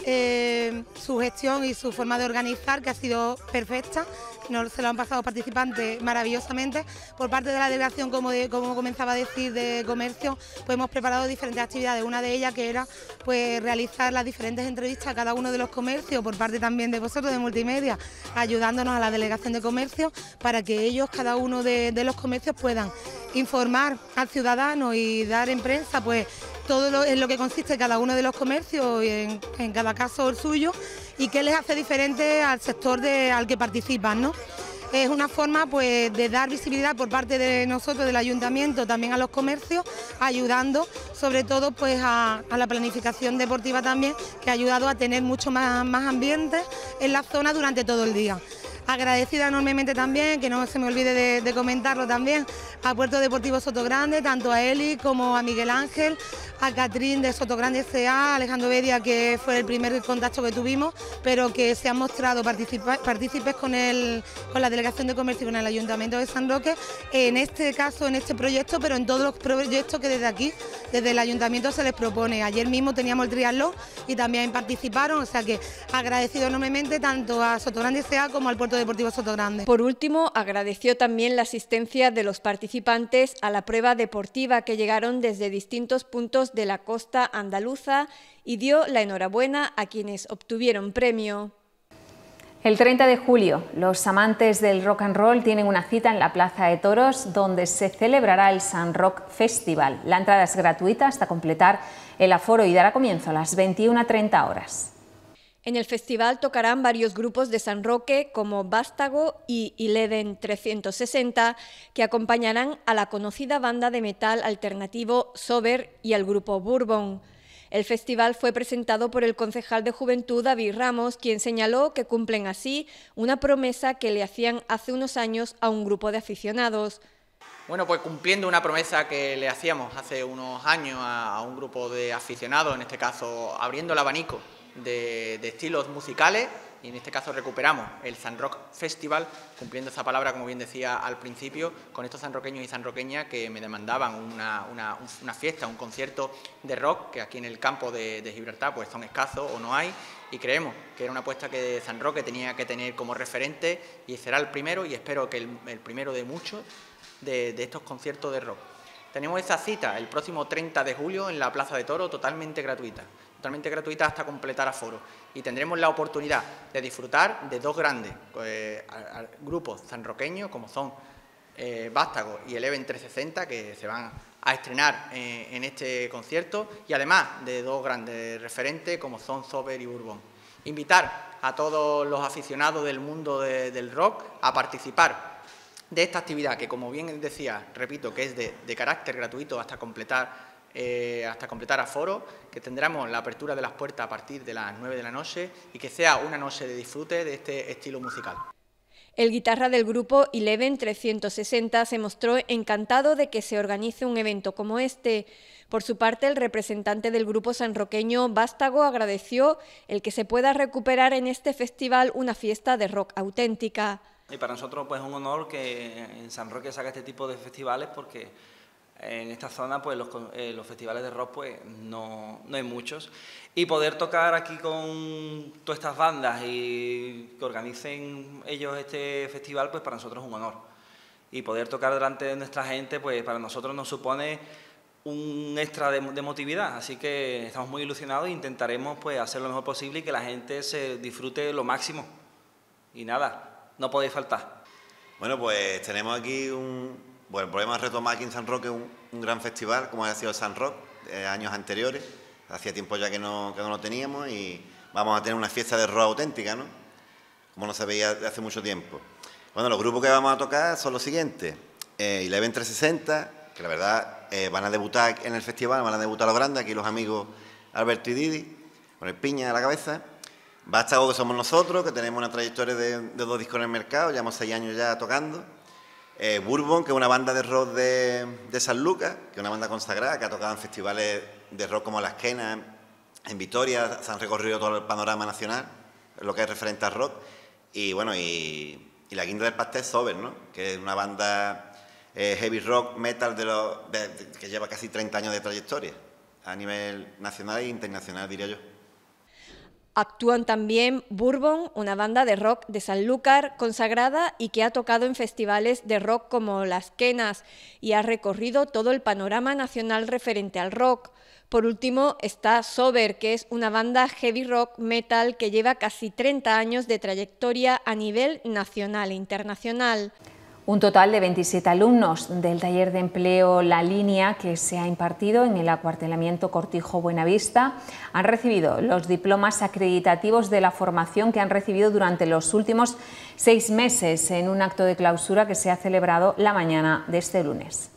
eh, su gestión y su forma de organizar, que ha sido perfecta. Nos, se lo han pasado participantes maravillosamente. Por parte de la delegación, como, como comenzaba a decir, de comercio, pues hemos preparado diferentes actividades. Una de ellas que era pues realizar las diferentes entrevistas a cada uno de los comercios, por parte también de vosotros, de multimedia, ayudándonos a la delegación de comercio para que ellos cada uno de, los comercios puedan informar al ciudadano y dar en prensa pues todo lo, en lo que consiste cada uno de los comercios y en, cada caso el suyo y qué les hace diferente al sector de, al que participan, ¿no? Es una forma pues de dar visibilidad por parte de nosotros, del ayuntamiento, también a los comercios, ayudando sobre todo pues a, la planificación deportiva también, que ha ayudado a tener mucho más, más ambiente en la zona durante todo el día. Agradecida enormemente también, que no se me olvide de, comentarlo también, a Puerto Deportivo Sotogrande, tanto a Eli como a Miguel Ángel, a Catrín de Sotogrande S.A., a Alejandro Bedia, que fue el primer contacto que tuvimos, pero que se han mostrado partícipes con, el, con la Delegación de Comercio y con el Ayuntamiento de San Roque, en este caso, en este proyecto, pero en todos los proyectos que desde aquí, desde el Ayuntamiento se les propone. Ayer mismo teníamos el triatlón y también participaron, o sea que agradecido enormemente tanto a Sotogrande S.A.... como al Puerto por último, agradeció también la asistencia de los participantes a la prueba deportiva que llegaron desde distintos puntos de la costa andaluza y dio la enhorabuena a quienes obtuvieron premio. El 30 de julio, los amantes del rock and roll tienen una cita en la Plaza de Toros donde se celebrará el San Rock Festival. La entrada es gratuita hasta completar el aforo y dará comienzo a las 21.30 horas. En el festival tocarán varios grupos de San Roque como Vástago y Ileden 360 que acompañarán a la conocida banda de metal alternativo Sober y al grupo Bourbon. El festival fue presentado por el concejal de Juventud David Ramos, quien señaló que cumplen así una promesa que le hacían hace unos años a un grupo de aficionados. Bueno, pues cumpliendo una promesa que le hacíamos hace unos años a un grupo de aficionados, en este caso abriendo el abanico de, estilos musicales y en este caso recuperamos el San Rock Festival, cumpliendo esa palabra, como bien decía al principio, con estos sanroqueños y sanroqueñas que me demandaban una, fiesta, un concierto de rock, que aquí en el campo de, Gibraltar pues son escasos o no hay, y creemos que era una apuesta que San Roque tenía que tener como referente y será el primero, y espero que el, primero de muchos, de, de estos conciertos de rock. Tenemos esa cita el próximo 30 de julio en la Plaza de Toro, totalmente gratuita totalmente gratuita, hasta completar aforo. Y tendremos la oportunidad de disfrutar de dos grandes eh, grupos sanroqueños, como son eh, Vástago y Eleven 360, que se van a estrenar eh, en este concierto, y además de dos grandes referentes, como son Sober y Bourbon. Invitar a todos los aficionados del mundo del rock a participar de esta actividad, que como bien decía, repito, que es de carácter gratuito hasta completar eh, hasta completar a foro que tendremos la apertura de las puertas a partir de las 9 de la noche y que sea una noche de disfrute de este estilo musical. El guitarra del grupo Eleven 360 se mostró encantado de que se organice un evento como este. Por su parte, el representante del grupo sanroqueño Vástago agradeció el que se pueda recuperar en este festival una fiesta de rock auténtica. Y para nosotros pues es un honor que en San Roque se haga este tipo de festivales porque en esta zona pues los, eh, los festivales de rock pues no, no, hay muchos y poder tocar aquí con todas estas bandas y que organicen ellos este festival pues para nosotros es un honor y poder tocar delante de nuestra gente pues para nosotros nos supone un extra de, así que estamos muy ilusionados e intentaremos pues hacer lo mejor posible y que la gente se disfrute lo máximo y nada no podéis faltar bueno pues tenemos aquí un, bueno, problema es retomar aquí en San Roque un, un gran festival, como ha sido San Roque, eh, años anteriores. Hacía tiempo ya que no, lo teníamos y vamos a tener una fiesta de rock auténtica, ¿no? Como no se veía hace mucho tiempo. Bueno, los grupos que vamos a tocar son los siguientes. Eh, Eleven 360, que la verdad eh, van a debutar en el festival, van a debutar lo grande aquí los amigos Alberto y Didi, con el piña a la cabeza. Basta que somos nosotros, que tenemos una trayectoria de, de dos discos en el mercado, llevamos seis años ya tocando. Eh, Bourbon, que es una banda de rock de, San Lucas, que es una banda consagrada, que ha tocado en festivales de rock como la Quenas, en Vitoria, se han recorrido todo el panorama nacional, lo que es referente al rock. Y bueno, y, La guinda del Pastel Sober, ¿no? que es una banda eh, heavy rock, metal, de, los, que lleva casi 30 años de trayectoria a nivel nacional e internacional, diría yo. Actúan también Bourbon, una banda de rock de Sanlúcar consagrada y que ha tocado en festivales de rock como Las Quenas y ha recorrido todo el panorama nacional referente al rock. Por último está Sober, que es una banda heavy rock metal que lleva casi 30 años de trayectoria a nivel nacional e internacional. Un total de 27 alumnos del taller de empleo La Línea que se ha impartido en el acuartelamiento Cortijo Buenavista han recibido los diplomas acreditativos de la formación que han recibido durante los últimos seis meses en un acto de clausura que se ha celebrado la mañana de este lunes.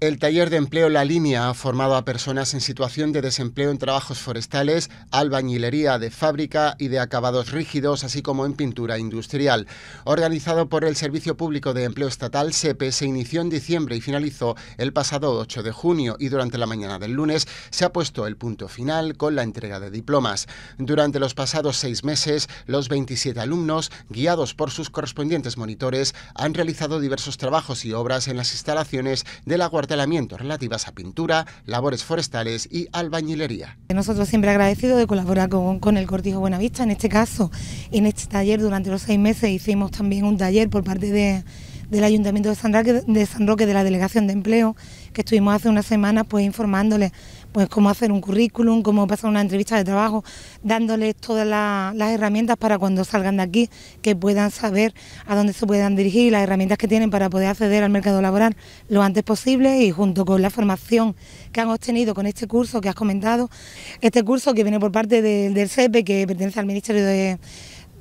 El taller de empleo La Línea ha formado a personas en situación de desempleo en trabajos forestales, albañilería de fábrica y de acabados rígidos, así como en pintura industrial. Organizado por el Servicio Público de Empleo Estatal, SEPE, e, se inició en diciembre y finalizó el pasado 8 de junio y durante la mañana del lunes se ha puesto el punto final con la entrega de diplomas. Durante los pasados seis meses, los 27 alumnos, guiados por sus correspondientes monitores, han realizado diversos trabajos y obras en las instalaciones de la Guardia relativas a pintura, labores forestales y albañilería. Nosotros siempre agradecidos de colaborar con, el Cortijo Buenavista, en este caso, en este taller durante los seis meses hicimos también un taller por parte de, del Ayuntamiento de San, Roque, de la Delegación de Empleo, que estuvimos hace unas semanas pues informándoles pues cómo hacer un currículum, cómo pasar una entrevista de trabajo, dándoles todas las herramientas para cuando salgan de aquí, que puedan saber a dónde se puedan dirigir, las herramientas que tienen para poder acceder al mercado laboral lo antes posible y junto con la formación que han obtenido con este curso que has comentado, este curso que viene por parte del SEPE... que pertenece al Ministerio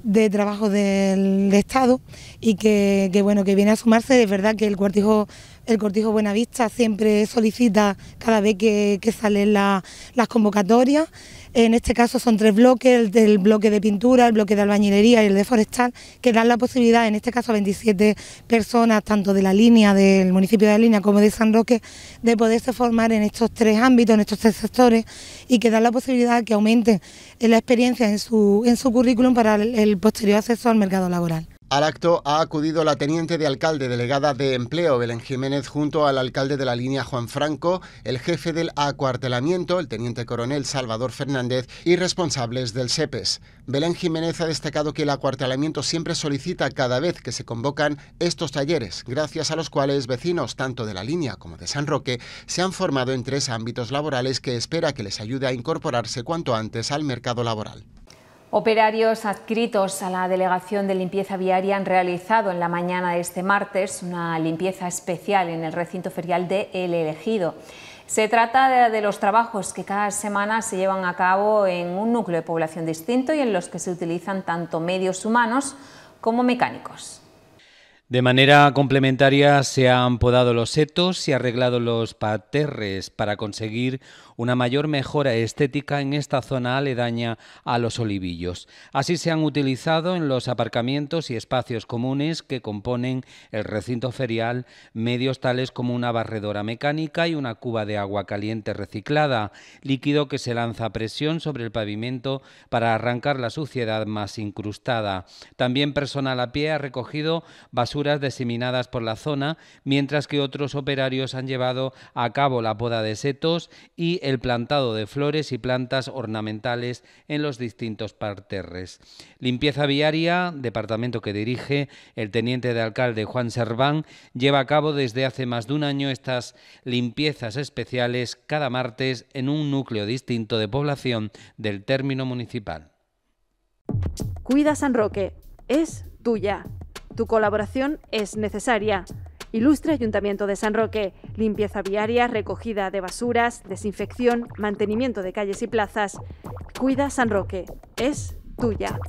de trabajo del Estado y que, que, bueno que viene a sumarse. Es verdad que el Cuartijo el Cortijo Buenavista siempre solicita cada vez que, salen la, las convocatorias. En este caso son tres bloques, el del bloque de pintura, el bloque de albañilería y el de forestal, que dan la posibilidad, en este caso a 27 personas, tanto de la línea, del municipio de la línea como de San Roque, de poderse formar en estos tres ámbitos, en estos tres sectores, y que dan la posibilidad que aumenten la experiencia en su, en su currículum para el posterior acceso al mercado laboral. Al acto ha acudido la teniente de alcalde delegada de empleo, Belén Jiménez, junto al alcalde de la línea Juan Franco, el jefe del acuartelamiento, el teniente coronel Salvador Fernández, y responsables del SEPES. Belén Jiménez ha destacado que el acuartelamiento siempre solicita cada vez que se convocan estos talleres, gracias a los cuales vecinos tanto de la línea como de San Roque se han formado en tres ámbitos laborales que espera que les ayude a incorporarse cuanto antes al mercado laboral. Operarios adscritos a la Delegación de Limpieza Viaria han realizado en la mañana de este martes una limpieza especial en el recinto ferial de El Elegido. Se trata de, los trabajos que cada semana se llevan a cabo en un núcleo de población distinto y en los que se utilizan tanto medios humanos como mecánicos. De manera complementaria se han podado los setos y arreglado los paterres para conseguir una mayor mejora estética en esta zona aledaña a los olivillos. Así se han utilizado en los aparcamientos y espacios comunes que componen el recinto ferial medios tales como una barredora mecánica y una cuba de agua caliente reciclada, líquido que se lanza a presión sobre el pavimento para arrancar la suciedad más incrustada. También personal a pie ha recogido basuras diseminadas por la zona, mientras que otros operarios han llevado a cabo la poda de setos y el plantado de flores y plantas ornamentales en los distintos parterres. Limpieza viaria, departamento que dirige el teniente de alcalde Juan Serván, lleva a cabo desde hace más de un año estas limpiezas especiales cada martes en un núcleo distinto de población del término municipal. Cuida San Roque, es tuya. Tu colaboración es necesaria. Ilustre Ayuntamiento de San Roque, limpieza viaria, recogida de basuras, desinfección, mantenimiento de calles y plazas. Cuida San Roque, es tuya.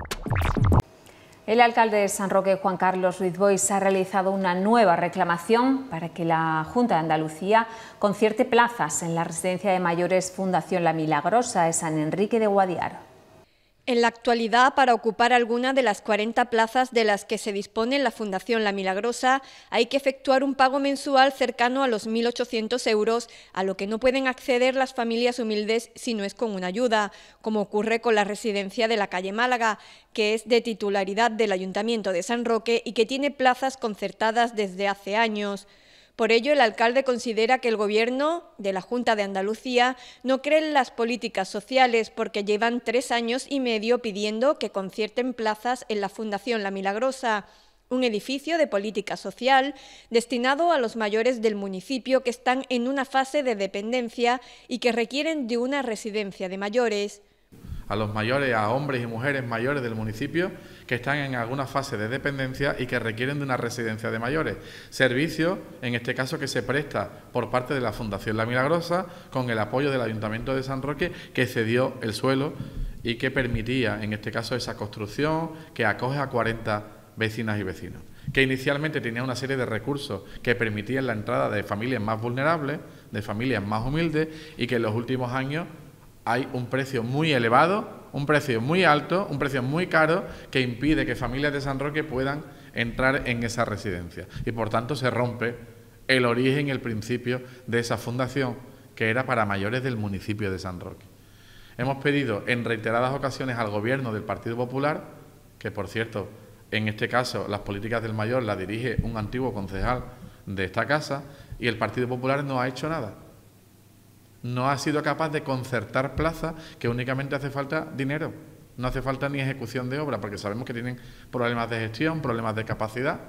El alcalde de San Roque, Juan Carlos Ruiz Bois, ha realizado una nueva reclamación para que la Junta de Andalucía concierte plazas en la residencia de mayores Fundación La Milagrosa de San Enrique de Guadiaro en la actualidad, para ocupar alguna de las 40 plazas de las que se dispone la Fundación La Milagrosa, hay que efectuar un pago mensual cercano a los 1.800 euros, a lo que no pueden acceder las familias humildes si no es con una ayuda, como ocurre con la residencia de la calle Málaga, que es de titularidad del Ayuntamiento de San Roque y que tiene plazas concertadas desde hace años. Por ello, el alcalde considera que el Gobierno de la Junta de Andalucía no cree en las políticas sociales porque llevan tres años y medio pidiendo que concierten plazas en la Fundación La Milagrosa un edificio de política social destinado a los mayores del municipio que están en una fase de dependencia y que requieren de una residencia de mayores. A los mayores, a hombres y mujeres mayores del municipio, que están en alguna fase de dependencia y que requieren de una residencia de mayores. Servicio, en este caso, que se presta por parte de la Fundación La Milagrosa con el apoyo del Ayuntamiento de San Roque, que cedió el suelo y que permitía, en este caso, esa construcción que acoge a 40 vecinas y vecinos que inicialmente tenía una serie de recursos que permitían la entrada de familias más vulnerables, de familias más humildes, y que en los últimos años hay un precio muy elevado, un precio muy alto, un precio muy caro que impide que familias de San Roque puedan entrar en esa residencia. Y por tanto se rompe el origen, el principio de esa fundación que era para mayores del municipio de San Roque. Hemos pedido en reiteradas ocasiones al gobierno del Partido Popular, que por cierto, en este caso las políticas del mayor las dirige un antiguo concejal de esta casa, y el Partido Popular no ha hecho nada no ha sido capaz de concertar plazas que únicamente hace falta dinero. No hace falta ni ejecución de obra, porque sabemos que tienen problemas de gestión, problemas de capacidad.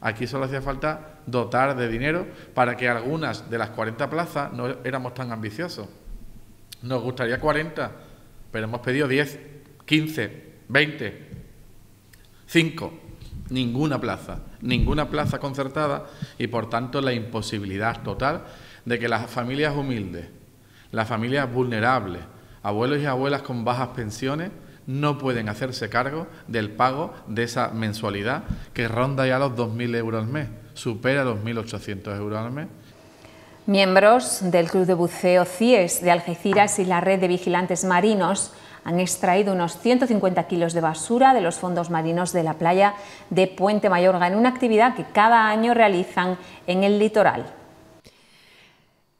Aquí solo hacía falta dotar de dinero para que algunas de las 40 plazas no éramos tan ambiciosos. Nos gustaría 40, pero hemos pedido 10, 15, 20, 5. Ninguna plaza, ninguna plaza concertada y por tanto la imposibilidad total de que las familias humildes las familias vulnerables, abuelos y abuelas con bajas pensiones, no pueden hacerse cargo del pago de esa mensualidad que ronda ya los 2.000 euros al mes, supera los 1.800 euros al mes. Miembros del Club de Buceo CIES de Algeciras y la Red de Vigilantes Marinos han extraído unos 150 kilos de basura de los fondos marinos de la playa de Puente Mayorga en una actividad que cada año realizan en el litoral.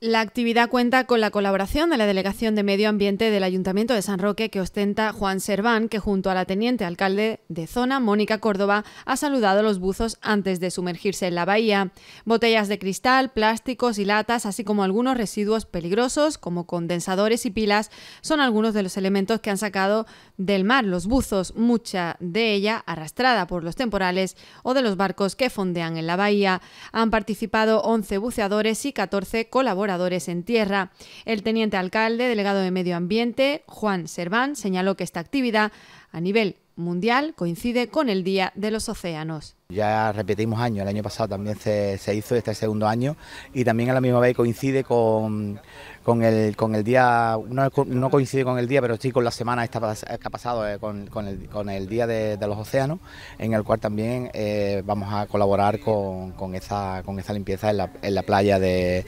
La actividad cuenta con la colaboración de la Delegación de Medio Ambiente del Ayuntamiento de San Roque que ostenta Juan Serván, que junto a la teniente alcalde de zona, Mónica Córdoba, ha saludado a los buzos antes de sumergirse en la bahía. Botellas de cristal, plásticos y latas, así como algunos residuos peligrosos como condensadores y pilas, son algunos de los elementos que han sacado del mar los buzos, mucha de ella arrastrada por los temporales o de los barcos que fondean en la bahía. Han participado 11 buceadores y 14 colaboradores en tierra. El teniente alcalde, delegado de Medio Ambiente, Juan Serván, señaló que esta actividad a nivel mundial coincide con el Día de los Océanos. Ya repetimos año, el año pasado también se, se hizo este segundo año y también a la misma vez coincide con con el, con el día, no, coincide con el día, pero sí con la semana que ha pasado, eh, con, con, el, con, el, Día de, los Océanos, en el cual también eh, vamos a colaborar con, con, esa, con esa limpieza en la, playa de,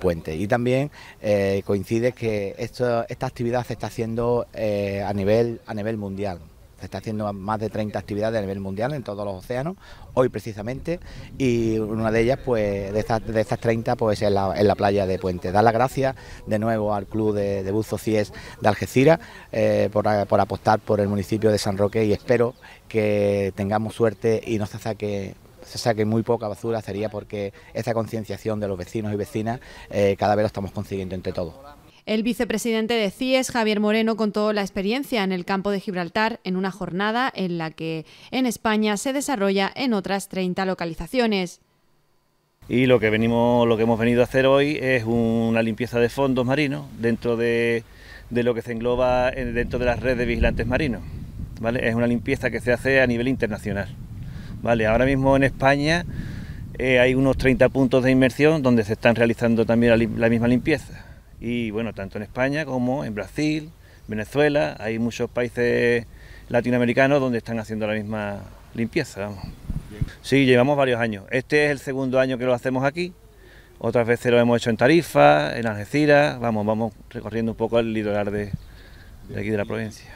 Puente. Y también eh, coincide que esto, esta actividad se está haciendo a, nivel, a nivel mundial. Se está haciendo más de 30 actividades a nivel mundial en todos los océanos, hoy precisamente, y una de ellas, pues, de estas, 30, pues es la, en la playa de Puente. Dar las gracias de nuevo al club de, de Buzo Cies de Algeciras eh, por, apostar por el municipio de San Roque y espero que tengamos suerte y no se saque saque muy poca basura sería porque esa concienciación de los vecinos y vecinas eh, cada vez lo estamos consiguiendo entre todos. El vicepresidente de CIES, Javier Moreno, contó la experiencia en el campo de Gibraltar en una jornada en la que en España se desarrolla en otras 30 localizaciones. Y lo que, venimos, lo que hemos venido a hacer hoy es una limpieza de fondos marinos dentro de, lo que se engloba dentro de la red de vigilantes marinos. ¿vale? Es una limpieza que se hace a nivel internacional. ¿vale? Ahora mismo en España eh, hay unos 30 puntos de inmersión donde se están realizando también la misma limpieza y bueno, tanto en España como en Brasil, Venezuela, hay muchos países latinoamericanos donde están haciendo la misma limpieza. Vamos. Sí, llevamos varios años. Este es el segundo año que lo hacemos aquí. Otras veces lo hemos hecho en Tarifa, en Algeciras, vamos, vamos recorriendo un poco el litoral de, de aquí de la provincia.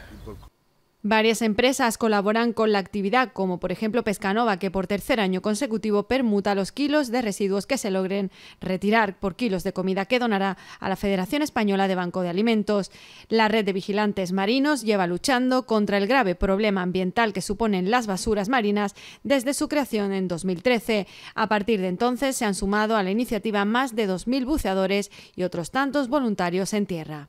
Varias empresas colaboran con la actividad, como por ejemplo Pescanova, que por tercer año consecutivo permuta los kilos de residuos que se logren retirar por kilos de comida que donará a la Federación Española de Banco de Alimentos. La red de vigilantes marinos lleva luchando contra el grave problema ambiental que suponen las basuras marinas desde su creación en 2013. A partir de entonces se han sumado a la iniciativa más de 2.000 buceadores y otros tantos voluntarios en tierra.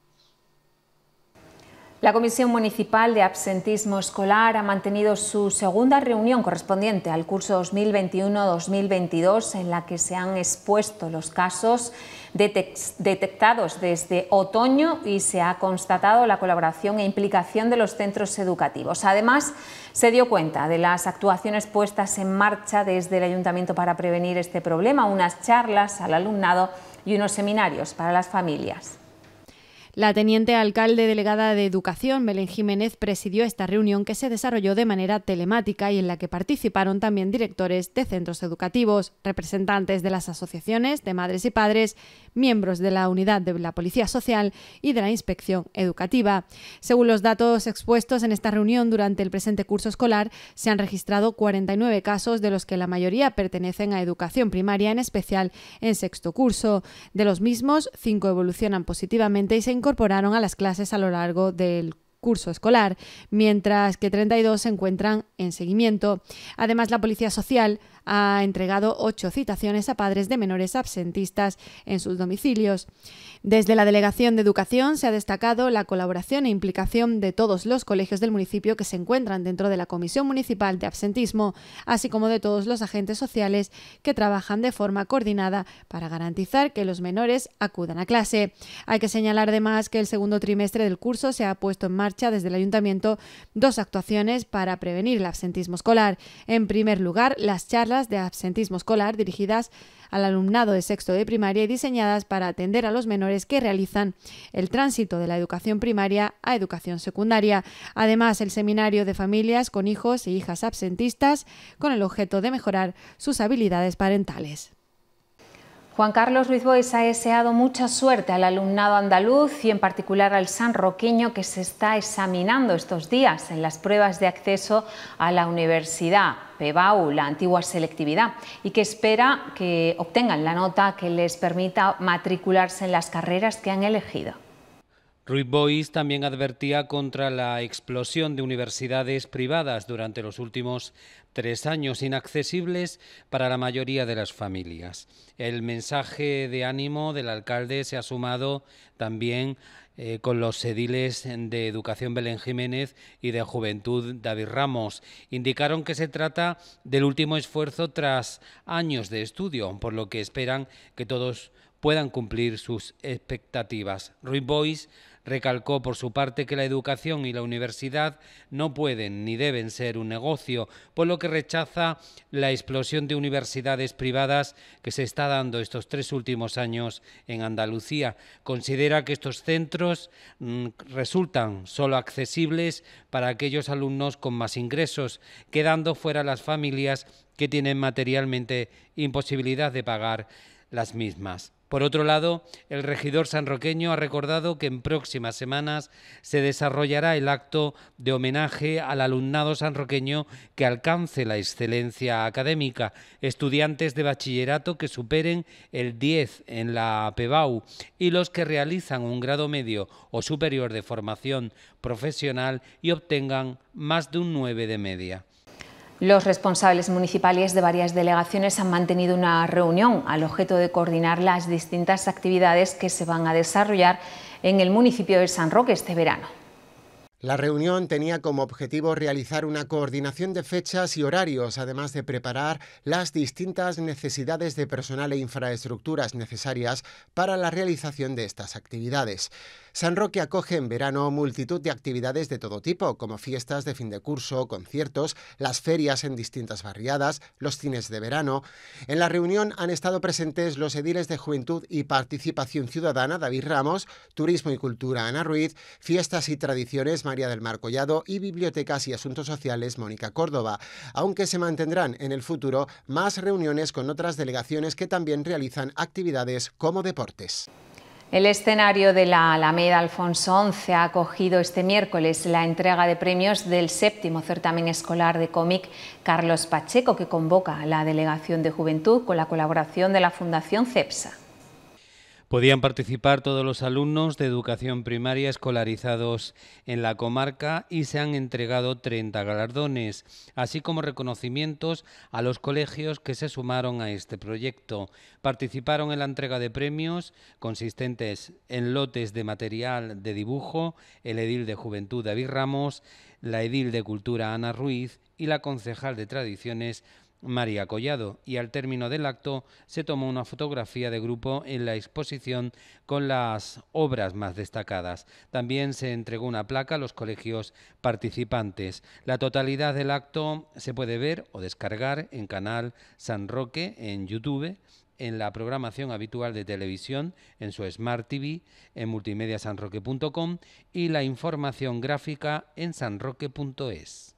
La Comisión Municipal de Absentismo Escolar ha mantenido su segunda reunión correspondiente al curso 2021-2022 en la que se han expuesto los casos detectados desde otoño y se ha constatado la colaboración e implicación de los centros educativos. Además, se dio cuenta de las actuaciones puestas en marcha desde el Ayuntamiento para prevenir este problema, unas charlas al alumnado y unos seminarios para las familias. La teniente alcalde delegada de Educación, Belén Jiménez, presidió esta reunión que se desarrolló de manera telemática y en la que participaron también directores de centros educativos, representantes de las asociaciones de madres y padres, miembros de la unidad de la Policía Social y de la Inspección Educativa. Según los datos expuestos en esta reunión durante el presente curso escolar, se han registrado 49 casos de los que la mayoría pertenecen a educación primaria, en especial en sexto curso. De los mismos, cinco evolucionan positivamente y se incorporaron a las clases a lo largo del curso escolar, mientras que 32 se encuentran en seguimiento. Además, la Policía Social ha entregado ocho citaciones a padres de menores absentistas en sus domicilios. Desde la Delegación de Educación se ha destacado la colaboración e implicación de todos los colegios del municipio que se encuentran dentro de la Comisión Municipal de Absentismo, así como de todos los agentes sociales que trabajan de forma coordinada para garantizar que los menores acudan a clase. Hay que señalar además que el segundo trimestre del curso se ha puesto en marcha desde el Ayuntamiento dos actuaciones para prevenir el absentismo escolar. En primer lugar, las charlas de absentismo escolar dirigidas a al alumnado de sexto de primaria y diseñadas para atender a los menores que realizan el tránsito de la educación primaria a educación secundaria. Además, el seminario de familias con hijos e hijas absentistas con el objeto de mejorar sus habilidades parentales. Juan Carlos Ruiz Bois ha deseado mucha suerte al alumnado andaluz y en particular al sanroqueño que se está examinando estos días en las pruebas de acceso a la universidad, PEBAU, la antigua selectividad, y que espera que obtengan la nota que les permita matricularse en las carreras que han elegido. Ruiz Bois también advertía contra la explosión de universidades privadas durante los últimos tres años, inaccesibles para la mayoría de las familias. El mensaje de ánimo del alcalde se ha sumado también eh, con los ediles de Educación Belén Jiménez y de Juventud David Ramos. Indicaron que se trata del último esfuerzo tras años de estudio, por lo que esperan que todos puedan cumplir sus expectativas. Ruiz Recalcó por su parte que la educación y la universidad no pueden ni deben ser un negocio, por lo que rechaza la explosión de universidades privadas que se está dando estos tres últimos años en Andalucía. Considera que estos centros mm, resultan solo accesibles para aquellos alumnos con más ingresos, quedando fuera las familias que tienen materialmente imposibilidad de pagar las mismas. Por otro lado, el regidor sanroqueño ha recordado que en próximas semanas se desarrollará el acto de homenaje al alumnado sanroqueño que alcance la excelencia académica, estudiantes de bachillerato que superen el 10 en la PEBAU y los que realizan un grado medio o superior de formación profesional y obtengan más de un 9 de media. Los responsables municipales de varias delegaciones han mantenido una reunión al objeto de coordinar las distintas actividades que se van a desarrollar en el municipio de San Roque este verano. La reunión tenía como objetivo realizar una coordinación de fechas y horarios, además de preparar las distintas necesidades de personal e infraestructuras necesarias para la realización de estas actividades. San Roque acoge en verano multitud de actividades de todo tipo, como fiestas de fin de curso, conciertos, las ferias en distintas barriadas, los cines de verano. En la reunión han estado presentes los ediles de Juventud y Participación Ciudadana David Ramos, Turismo y Cultura Ana Ruiz, Fiestas y Tradiciones María del Mar Collado y Bibliotecas y Asuntos Sociales Mónica Córdoba, aunque se mantendrán en el futuro más reuniones con otras delegaciones que también realizan actividades como deportes. El escenario de la Alameda Alfonso XI ha acogido este miércoles la entrega de premios del séptimo certamen escolar de cómic Carlos Pacheco, que convoca a la Delegación de Juventud con la colaboración de la Fundación CEPSA. Podían participar todos los alumnos de educación primaria escolarizados en la comarca y se han entregado 30 galardones, así como reconocimientos a los colegios que se sumaron a este proyecto. Participaron en la entrega de premios consistentes en lotes de material de dibujo, el edil de Juventud David Ramos, la edil de Cultura Ana Ruiz y la concejal de Tradiciones María Collado y al término del acto se tomó una fotografía de grupo en la exposición con las obras más destacadas. También se entregó una placa a los colegios participantes. La totalidad del acto se puede ver o descargar en Canal San Roque en YouTube en la programación habitual de televisión, en su Smart TV, en multimediasanroque.com y la información gráfica en sanroque.es.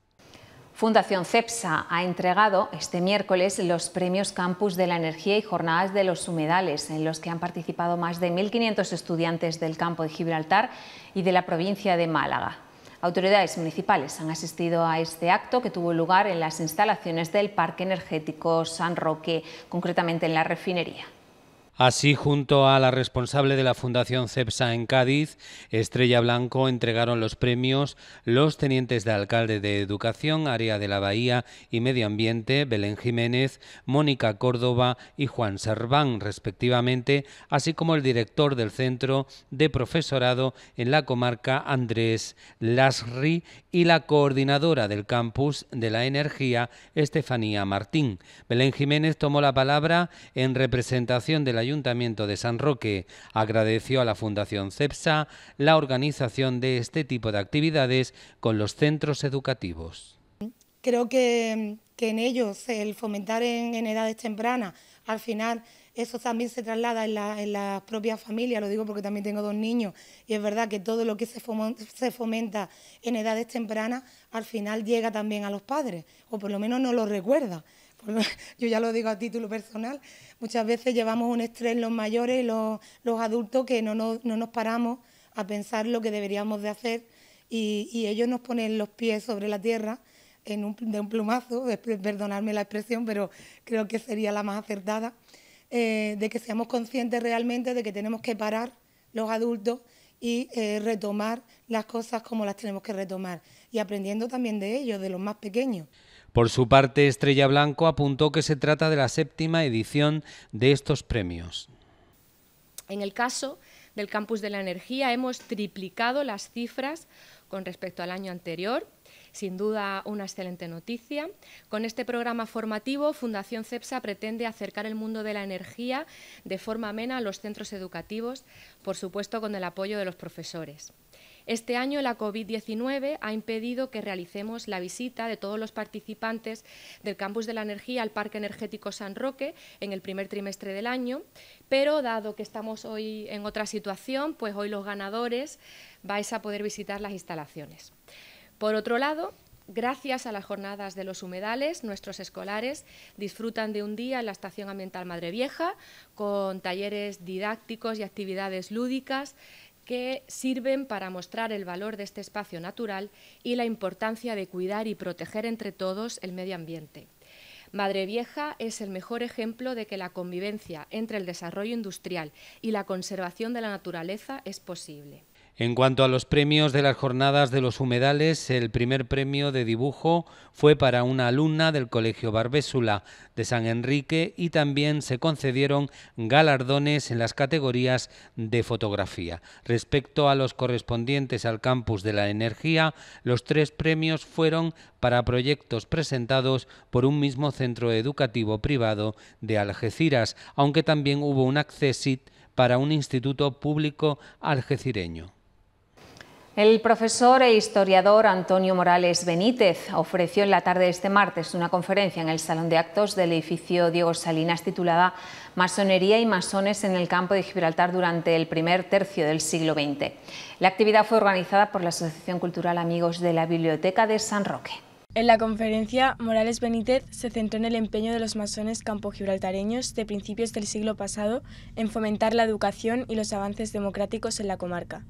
Fundación CEPSA ha entregado este miércoles los premios Campus de la Energía y Jornadas de los Humedales, en los que han participado más de 1.500 estudiantes del campo de Gibraltar y de la provincia de Málaga. Autoridades municipales han asistido a este acto que tuvo lugar en las instalaciones del Parque Energético San Roque, concretamente en la refinería. Así, junto a la responsable de la Fundación CEPSA en Cádiz, Estrella Blanco, entregaron los premios los tenientes de alcalde de Educación, Área de la Bahía y Medio Ambiente, Belén Jiménez, Mónica Córdoba y Juan Serván, respectivamente, así como el director del Centro de Profesorado en la comarca, Andrés Lasri, y la coordinadora del Campus de la Energía, Estefanía Martín. Belén Jiménez tomó la palabra en representación de la Ayuntamiento de San Roque agradeció a la Fundación CEPSA la organización de este tipo de actividades con los centros educativos. Creo que, en ellos el fomentar en, edades tempranas, al final eso también se traslada en, las propias familias, lo digo porque también tengo dos niños y es verdad que todo lo que se, se fomenta en edades tempranas al final llega también a los padres, o por lo menos no lo recuerda. Pues yo ya lo digo a título personal, muchas veces llevamos un estrés los mayores y los, adultos que no, nos paramos a pensar lo que deberíamos de hacer y, ellos nos ponen los pies sobre la tierra en un, de un plumazo, perdonarme la expresión, pero creo que sería la más acertada, eh, de que seamos conscientes realmente de que tenemos que parar los adultos y eh, retomar las cosas como las tenemos que retomar y aprendiendo también de ellos, de los más pequeños. Por su parte, Estrella Blanco apuntó que se trata de la séptima edición de estos premios. En el caso del Campus de la Energía hemos triplicado las cifras con respecto al año anterior. Sin duda, una excelente noticia. Con este programa formativo, Fundación CEPSA pretende acercar el mundo de la energía de forma amena a los centros educativos, por supuesto con el apoyo de los profesores. Este año la COVID-19 ha impedido que realicemos la visita de todos los participantes del Campus de la Energía al Parque Energético San Roque en el primer trimestre del año, pero dado que estamos hoy en otra situación, pues hoy los ganadores vais a poder visitar las instalaciones. Por otro lado, Gracias a las jornadas de los humedales, nuestros escolares disfrutan de un día en la Estación Ambiental Madre Vieja con talleres didácticos y actividades lúdicas que sirven para mostrar el valor de este espacio natural y la importancia de cuidar y proteger entre todos el medio ambiente. Madre Vieja es el mejor ejemplo de que la convivencia entre el desarrollo industrial y la conservación de la naturaleza es posible. En cuanto a los premios de las jornadas de los humedales, el primer premio de dibujo fue para una alumna del Colegio Barbésula de San Enrique y también se concedieron galardones en las categorías de fotografía. Respecto a los correspondientes al campus de la energía, los tres premios fueron para proyectos presentados por un mismo centro educativo privado de Algeciras, aunque también hubo un accessit para un instituto público algecireño. El profesor e historiador Antonio Morales Benítez ofreció en la tarde de este martes una conferencia en el Salón de Actos del edificio Diego Salinas titulada Masonería y masones en el campo de Gibraltar durante el primer tercio del siglo XX. La actividad fue organizada por la Asociación Cultural Amigos de la Biblioteca de San Roque. En la conferencia, Morales Benítez se centró en el empeño de los masones gibraltareños de principios del siglo pasado en fomentar la educación y los avances democráticos en la comarca.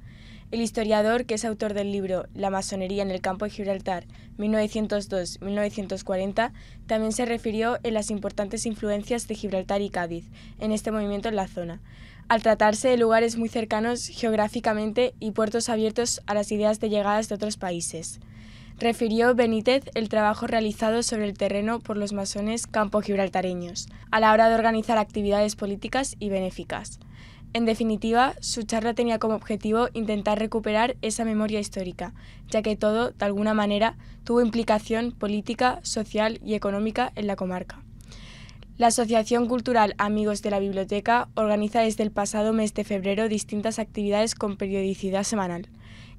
El historiador, que es autor del libro La masonería en el campo de Gibraltar, 1902-1940, también se refirió en las importantes influencias de Gibraltar y Cádiz en este movimiento en la zona, al tratarse de lugares muy cercanos geográficamente y puertos abiertos a las ideas de llegadas de otros países. Refirió Benítez el trabajo realizado sobre el terreno por los masones campo gibraltareños a la hora de organizar actividades políticas y benéficas. En definitiva, su charla tenía como objetivo intentar recuperar esa memoria histórica, ya que todo, de alguna manera, tuvo implicación política, social y económica en la comarca. La Asociación Cultural Amigos de la Biblioteca organiza desde el pasado mes de febrero distintas actividades con periodicidad semanal,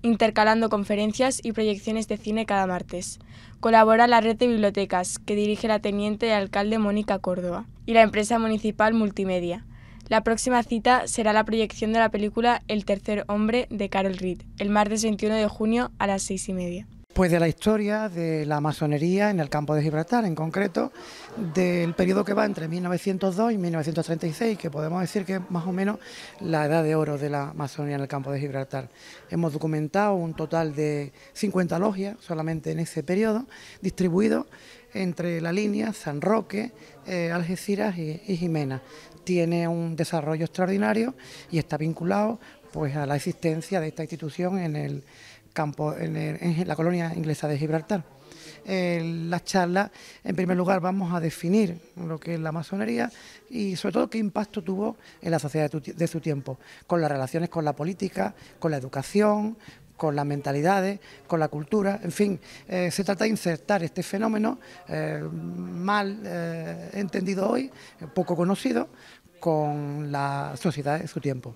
intercalando conferencias y proyecciones de cine cada martes. Colabora la red de bibliotecas, que dirige la teniente de alcalde Mónica Córdoba, y la empresa municipal Multimedia la próxima cita será la proyección de la película El tercer hombre de Carol Reed, el martes 21 de junio a las seis y media. Pues de la historia de la masonería en el campo de Gibraltar, en concreto, del periodo que va entre 1902 y 1936, que podemos decir que es más o menos la edad de oro de la masonería en el campo de Gibraltar. Hemos documentado un total de 50 logias solamente en ese periodo, distribuido entre la línea San Roque, eh, Algeciras y Jimena tiene un desarrollo extraordinario y está vinculado pues a la existencia de esta institución en el campo, en, la colonia inglesa de Gibraltar. En las charlas, en primer lugar, vamos a definir lo que es la masonería y sobre todo qué impacto tuvo en la sociedad de su tiempo, con las relaciones con la política, con la educación, con las mentalidades, con la cultura, en fin, eh, se trata de insertar este fenómeno eh, mal eh, entendido hoy, poco conocido, con la sociedad de su tiempo.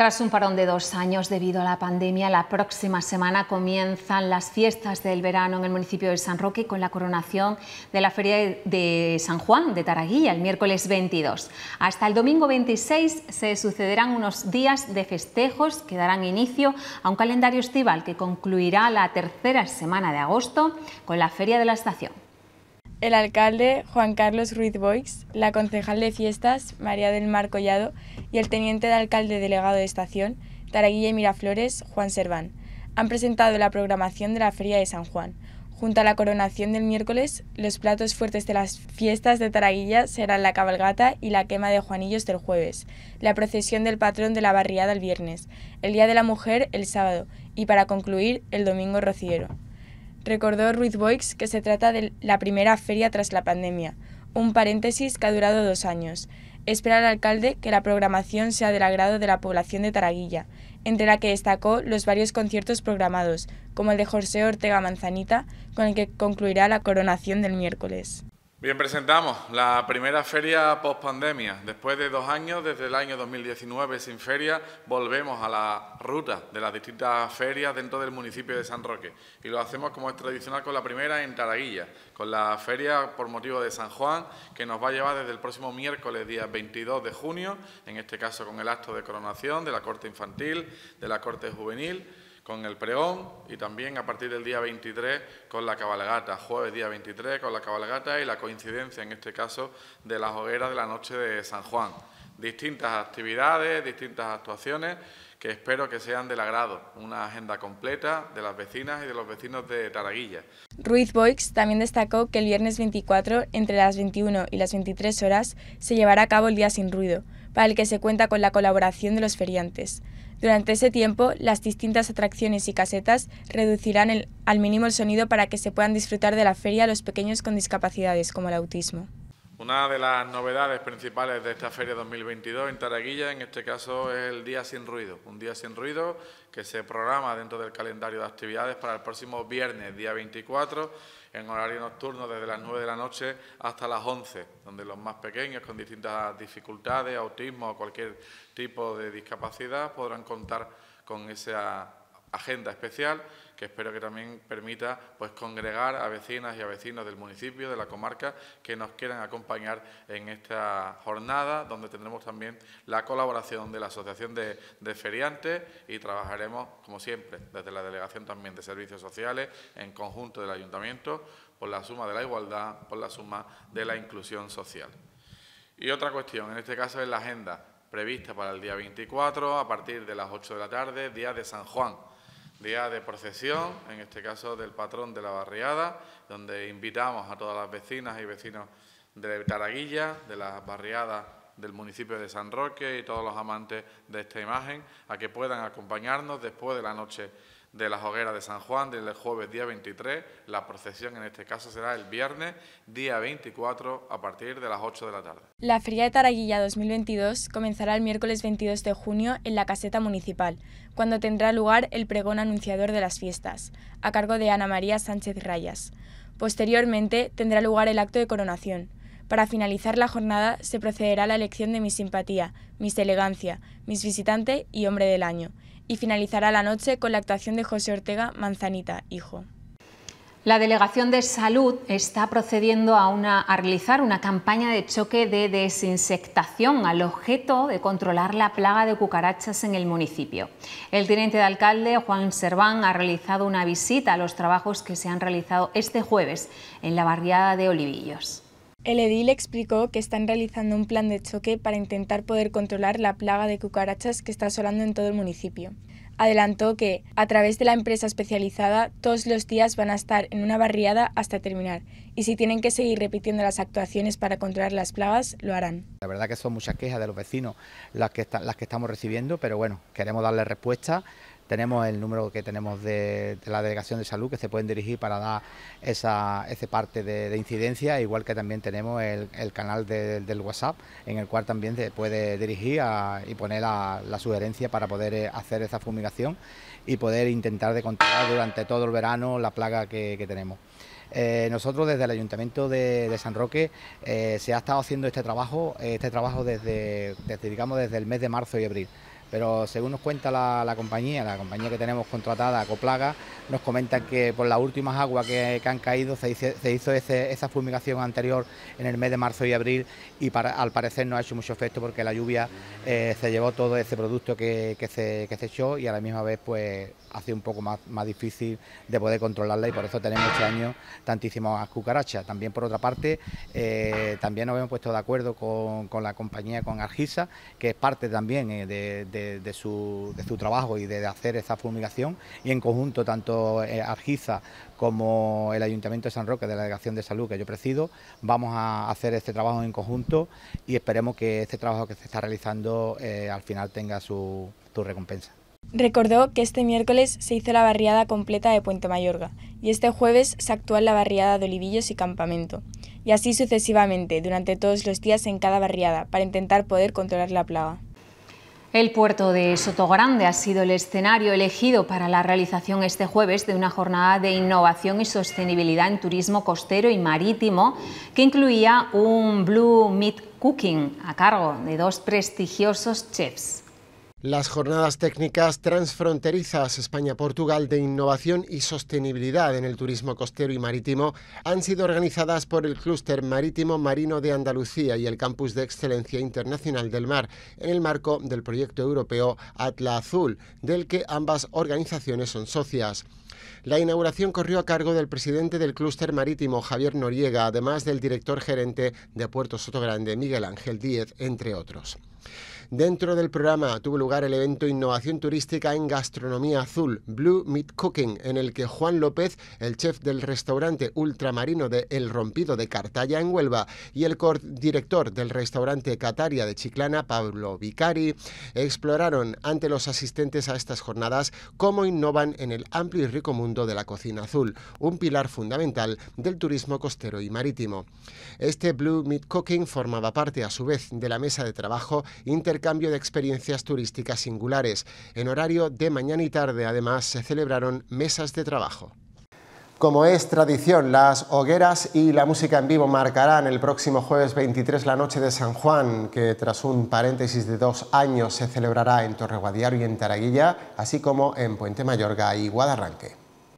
Tras un parón de dos años debido a la pandemia, la próxima semana comienzan las fiestas del verano en el municipio de San Roque con la coronación de la Feria de San Juan de Taraguilla el miércoles 22. Hasta el domingo 26 se sucederán unos días de festejos que darán inicio a un calendario estival que concluirá la tercera semana de agosto con la Feria de la Estación el alcalde Juan Carlos Ruiz Boix, la concejal de fiestas María del Mar Collado y el teniente de alcalde delegado de estación Taraguilla y Miraflores Juan Serván han presentado la programación de la Feria de San Juan. Junto a la coronación del miércoles, los platos fuertes de las fiestas de Taraguilla serán la cabalgata y la quema de Juanillos del jueves, la procesión del patrón de la barriada el viernes, el Día de la Mujer el sábado y para concluir el domingo rociero. Recordó Ruiz Boix que se trata de la primera feria tras la pandemia, un paréntesis que ha durado dos años. Espera el alcalde que la programación sea del agrado de la población de Taraguilla, entre la que destacó los varios conciertos programados, como el de José Ortega Manzanita, con el que concluirá la coronación del miércoles. Bien, presentamos la primera feria post Después de dos años, desde el año 2019 sin feria, volvemos a la ruta de las distintas ferias dentro del municipio de San Roque. Y lo hacemos como es tradicional con la primera en Taraguilla, con la feria por motivo de San Juan, que nos va a llevar desde el próximo miércoles, día 22 de junio, en este caso con el acto de coronación de la corte infantil, de la corte juvenil con el pregón y también a partir del día 23 con la cabalgata, jueves día 23 con la cabalgata y la coincidencia en este caso de las hogueras de la noche de San Juan. Distintas actividades, distintas actuaciones que espero que sean del agrado, una agenda completa de las vecinas y de los vecinos de Taraguilla. Ruiz Boix también destacó que el viernes 24, entre las 21 y las 23 horas, se llevará a cabo el Día Sin Ruido, para el que se cuenta con la colaboración de los feriantes. Durante ese tiempo, las distintas atracciones y casetas reducirán al mínimo el sonido para que se puedan disfrutar de la feria los pequeños con discapacidades, como el autismo. Una de las novedades principales de esta Feria 2022 en Taraguilla, en este caso, es el Día Sin Ruido. Un Día Sin Ruido que se programa dentro del calendario de actividades para el próximo viernes, día 24, en horario nocturno desde las 9 de la noche hasta las 11, donde los más pequeños con distintas dificultades, autismo o cualquier tipo de discapacidad podrán contar con esa agenda especial que espero que también permita pues congregar a vecinas y a vecinos del municipio, de la comarca, que nos quieran acompañar en esta jornada, donde tendremos también la colaboración de la Asociación de, de Feriantes y trabajaremos, como siempre, desde la Delegación también de Servicios Sociales, en conjunto del Ayuntamiento, por la suma de la igualdad, por la suma de la inclusión social. Y otra cuestión, en este caso es la agenda prevista para el día 24 a partir de las 8 de la tarde, día de San Juan día de procesión, en este caso del patrón de la barriada, donde invitamos a todas las vecinas y vecinos de Taraguilla, de la barriada del municipio de San Roque y todos los amantes de esta imagen, a que puedan acompañarnos después de la noche de la hoguera de San Juan del jueves día 23. La procesión en este caso será el viernes día 24 a partir de las 8 de la tarde. La Feria de Taraguilla 2022 comenzará el miércoles 22 de junio en la caseta municipal, cuando tendrá lugar el pregón anunciador de las fiestas, a cargo de Ana María Sánchez Rayas. Posteriormente tendrá lugar el acto de coronación. Para finalizar la jornada se procederá a la elección de mi Simpatía, ...mis Elegancia, mis Visitante y Hombre del Año, y finalizará la noche con la actuación de José Ortega Manzanita, hijo. La Delegación de Salud está procediendo a, realizar una campaña de choque de desinsectación al objeto de controlar la plaga de cucarachas en el municipio. El teniente de alcalde, Juan Serván, ha realizado una visita a los trabajos que se han realizado este jueves en la barriada de Olivillos. El edil explicó que están realizando un plan de choque para intentar poder controlar la plaga de cucarachas que está asolando en todo el municipio. Adelantó que, a través de la empresa especializada, todos los días van a estar en una barriada hasta terminar y si tienen que seguir repitiendo las actuaciones para controlar las plagas, lo harán. La verdad que son muchas quejas de los vecinos las que, las que estamos recibiendo, pero bueno, queremos darle respuesta tenemos el número que tenemos de, la Delegación de Salud que se pueden dirigir para dar esa, parte de, incidencia, igual que también tenemos el, canal del WhatsApp en el cual también se puede dirigir y poner la sugerencia para poder eh, hacer esa fumigación y poder intentar de controlar durante todo el verano la plaga que, tenemos. Eh, nosotros desde el Ayuntamiento de, San Roque eh, se ha estado haciendo este trabajo, este trabajo desde, desde, digamos, desde el mes de marzo y abril pero según nos cuenta la, compañía, la compañía que tenemos contratada, Coplaga, nos comentan que por las últimas aguas que, han caído se, hizo, esa fumigación anterior en el mes de marzo y abril y al parecer no ha hecho mucho efecto porque la lluvia eh, se llevó todo ese producto que, se, echó y a la misma vez pues hace un poco más, difícil de poder controlarla y por eso tenemos este año tantísimas cucarachas. También por otra parte, eh, también nos hemos puesto de acuerdo con, la compañía, con Argisa, que es parte también eh, de de, su, trabajo y de, hacer esta fumigación y en conjunto tanto eh, Argiza como el Ayuntamiento de San Roque de la Delegación de Salud que yo presido, vamos a hacer este trabajo en conjunto y esperemos que este trabajo que se está realizando eh, al final tenga su, su recompensa. Recordó que este miércoles se hizo la barriada completa de Puente Mayorga y este jueves se actúa en la barriada de Olivillos y Campamento, y así sucesivamente durante todos los días en cada barriada para intentar poder controlar la plaga. El puerto de Sotogrande ha sido el escenario elegido para la realización este jueves de una jornada de innovación y sostenibilidad en turismo costero y marítimo que incluía un Blue Meat Cooking a cargo de dos prestigiosos chefs. Las jornadas técnicas transfronterizas España-Portugal de innovación y sostenibilidad en el turismo costero y marítimo han sido organizadas por el Clúster Marítimo Marino de Andalucía y el Campus de Excelencia Internacional del Mar en el marco del proyecto europeo Atla Azul, del que ambas organizaciones son socias. La inauguración corrió a cargo del presidente del clúster marítimo, Javier Noriega, además del director gerente de Puerto Sotogrande, Miguel Ángel Díez, entre otros. Dentro del programa tuvo lugar el evento Innovación Turística en Gastronomía Azul, Blue Meat Cooking, en el que Juan López, el chef del restaurante ultramarino de El Rompido de Cartaya en Huelva, y el director del restaurante Cataria de Chiclana, Pablo Vicari, exploraron ante los asistentes a estas jornadas cómo innovan en el amplio y rico mundo de la cocina azul, un pilar fundamental del turismo costero y marítimo. Este Blue Meat Cooking formaba parte, a su vez, de la mesa de trabajo inter cambio de experiencias turísticas singulares. En horario de mañana y tarde, además, se celebraron mesas de trabajo. Como es tradición, las hogueras y la música en vivo marcarán el próximo jueves 23 la noche de San Juan, que tras un paréntesis de dos años se celebrará en Torreguadiaro y en Taraguilla, así como en Puente Mayorga y Guadarranque.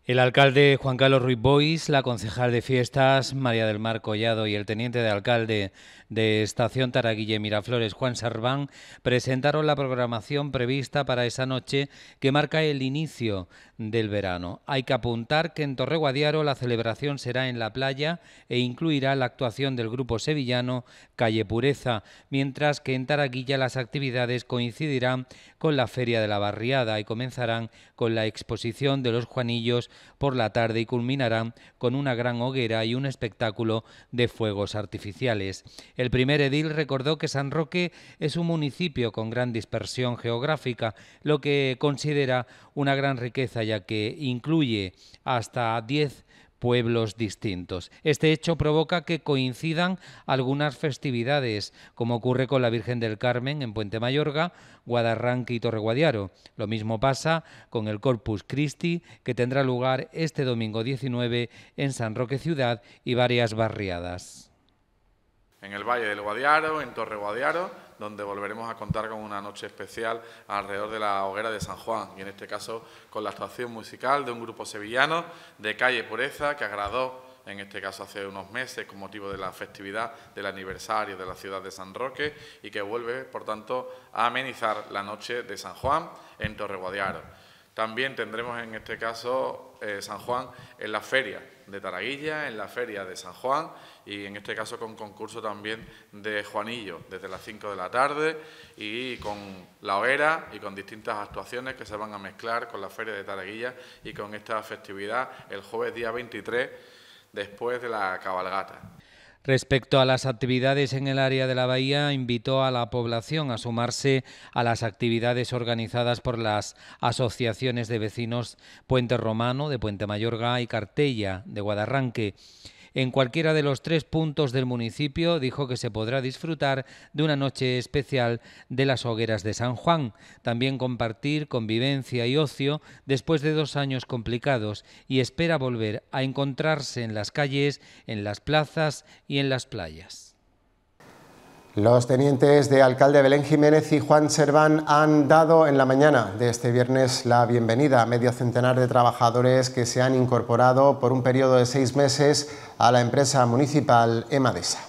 El alcalde Juan Carlos Ruiz Bois, la concejal de fiestas María del Mar Collado y el teniente de alcalde de Estación Taraguilla Miraflores, Juan Sarván, presentaron la programación prevista para esa noche que marca el inicio del verano. Hay que apuntar que en Torreguadiaro la celebración será en la playa e incluirá la actuación del grupo sevillano Calle Pureza, mientras que en Taraguilla las actividades coincidirán con la Feria de la Barriada y comenzarán con la exposición de los Juanillos por la tarde y culminarán con una gran hoguera y un espectáculo de fuegos artificiales. El primer edil recordó que San Roque es un municipio con gran dispersión geográfica, lo que considera una gran riqueza ya que incluye hasta 10 pueblos distintos. Este hecho provoca que coincidan algunas festividades, como ocurre con la Virgen del Carmen en Puente Mayorga, Guadarranque y Torre Guadiaro. Lo mismo pasa con el Corpus Christi, que tendrá lugar este domingo 19 en San Roque Ciudad y varias barriadas en el Valle del Guadiaro, en Torre Guadiaro, donde volveremos a contar con una noche especial alrededor de la hoguera de San Juan, y en este caso con la actuación musical de un grupo sevillano de calle Pureza que agradó en este caso hace unos meses, con motivo de la festividad del aniversario de la ciudad de San Roque, y que vuelve, por tanto, a amenizar la noche de San Juan en Torre Guadiaro. También tendremos en este caso eh, San Juan en la feria de Taraguilla, en la feria de San Juan y en este caso con concurso también de Juanillo desde las 5 de la tarde y con la hoguera y con distintas actuaciones que se van a mezclar con la Feria de Taraguilla y con esta festividad el jueves día 23 después de la cabalgata. Respecto a las actividades en el área de la bahía, invitó a la población a sumarse a las actividades organizadas por las asociaciones de vecinos Puente Romano de Puente Mayorga y Cartella de Guadarranque en cualquiera de los tres puntos del municipio, dijo que se podrá disfrutar de una noche especial de las hogueras de San Juan, también compartir convivencia y ocio después de dos años complicados y espera volver a encontrarse en las calles, en las plazas y en las playas. Los tenientes de alcalde Belén Jiménez y Juan Serván han dado en la mañana de este viernes la bienvenida a medio centenar de trabajadores que se han incorporado por un periodo de seis meses a la empresa municipal Emadesa.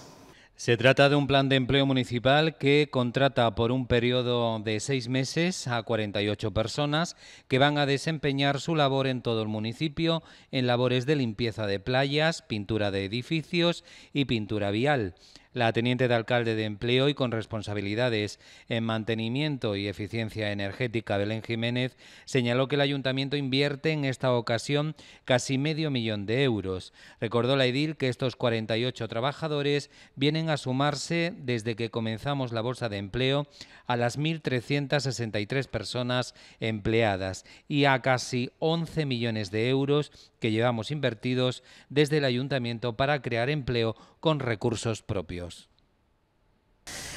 Se trata de un plan de empleo municipal que contrata por un periodo de seis meses a 48 personas que van a desempeñar su labor en todo el municipio en labores de limpieza de playas, pintura de edificios y pintura vial la teniente de alcalde de Empleo y con responsabilidades en mantenimiento y eficiencia energética, Belén Jiménez, señaló que el ayuntamiento invierte en esta ocasión casi medio millón de euros. Recordó la edil que estos 48 trabajadores vienen a sumarse desde que comenzamos la bolsa de empleo a las 1.363 personas empleadas y a casi 11 millones de euros que llevamos invertidos desde el ayuntamiento para crear empleo con recursos propios.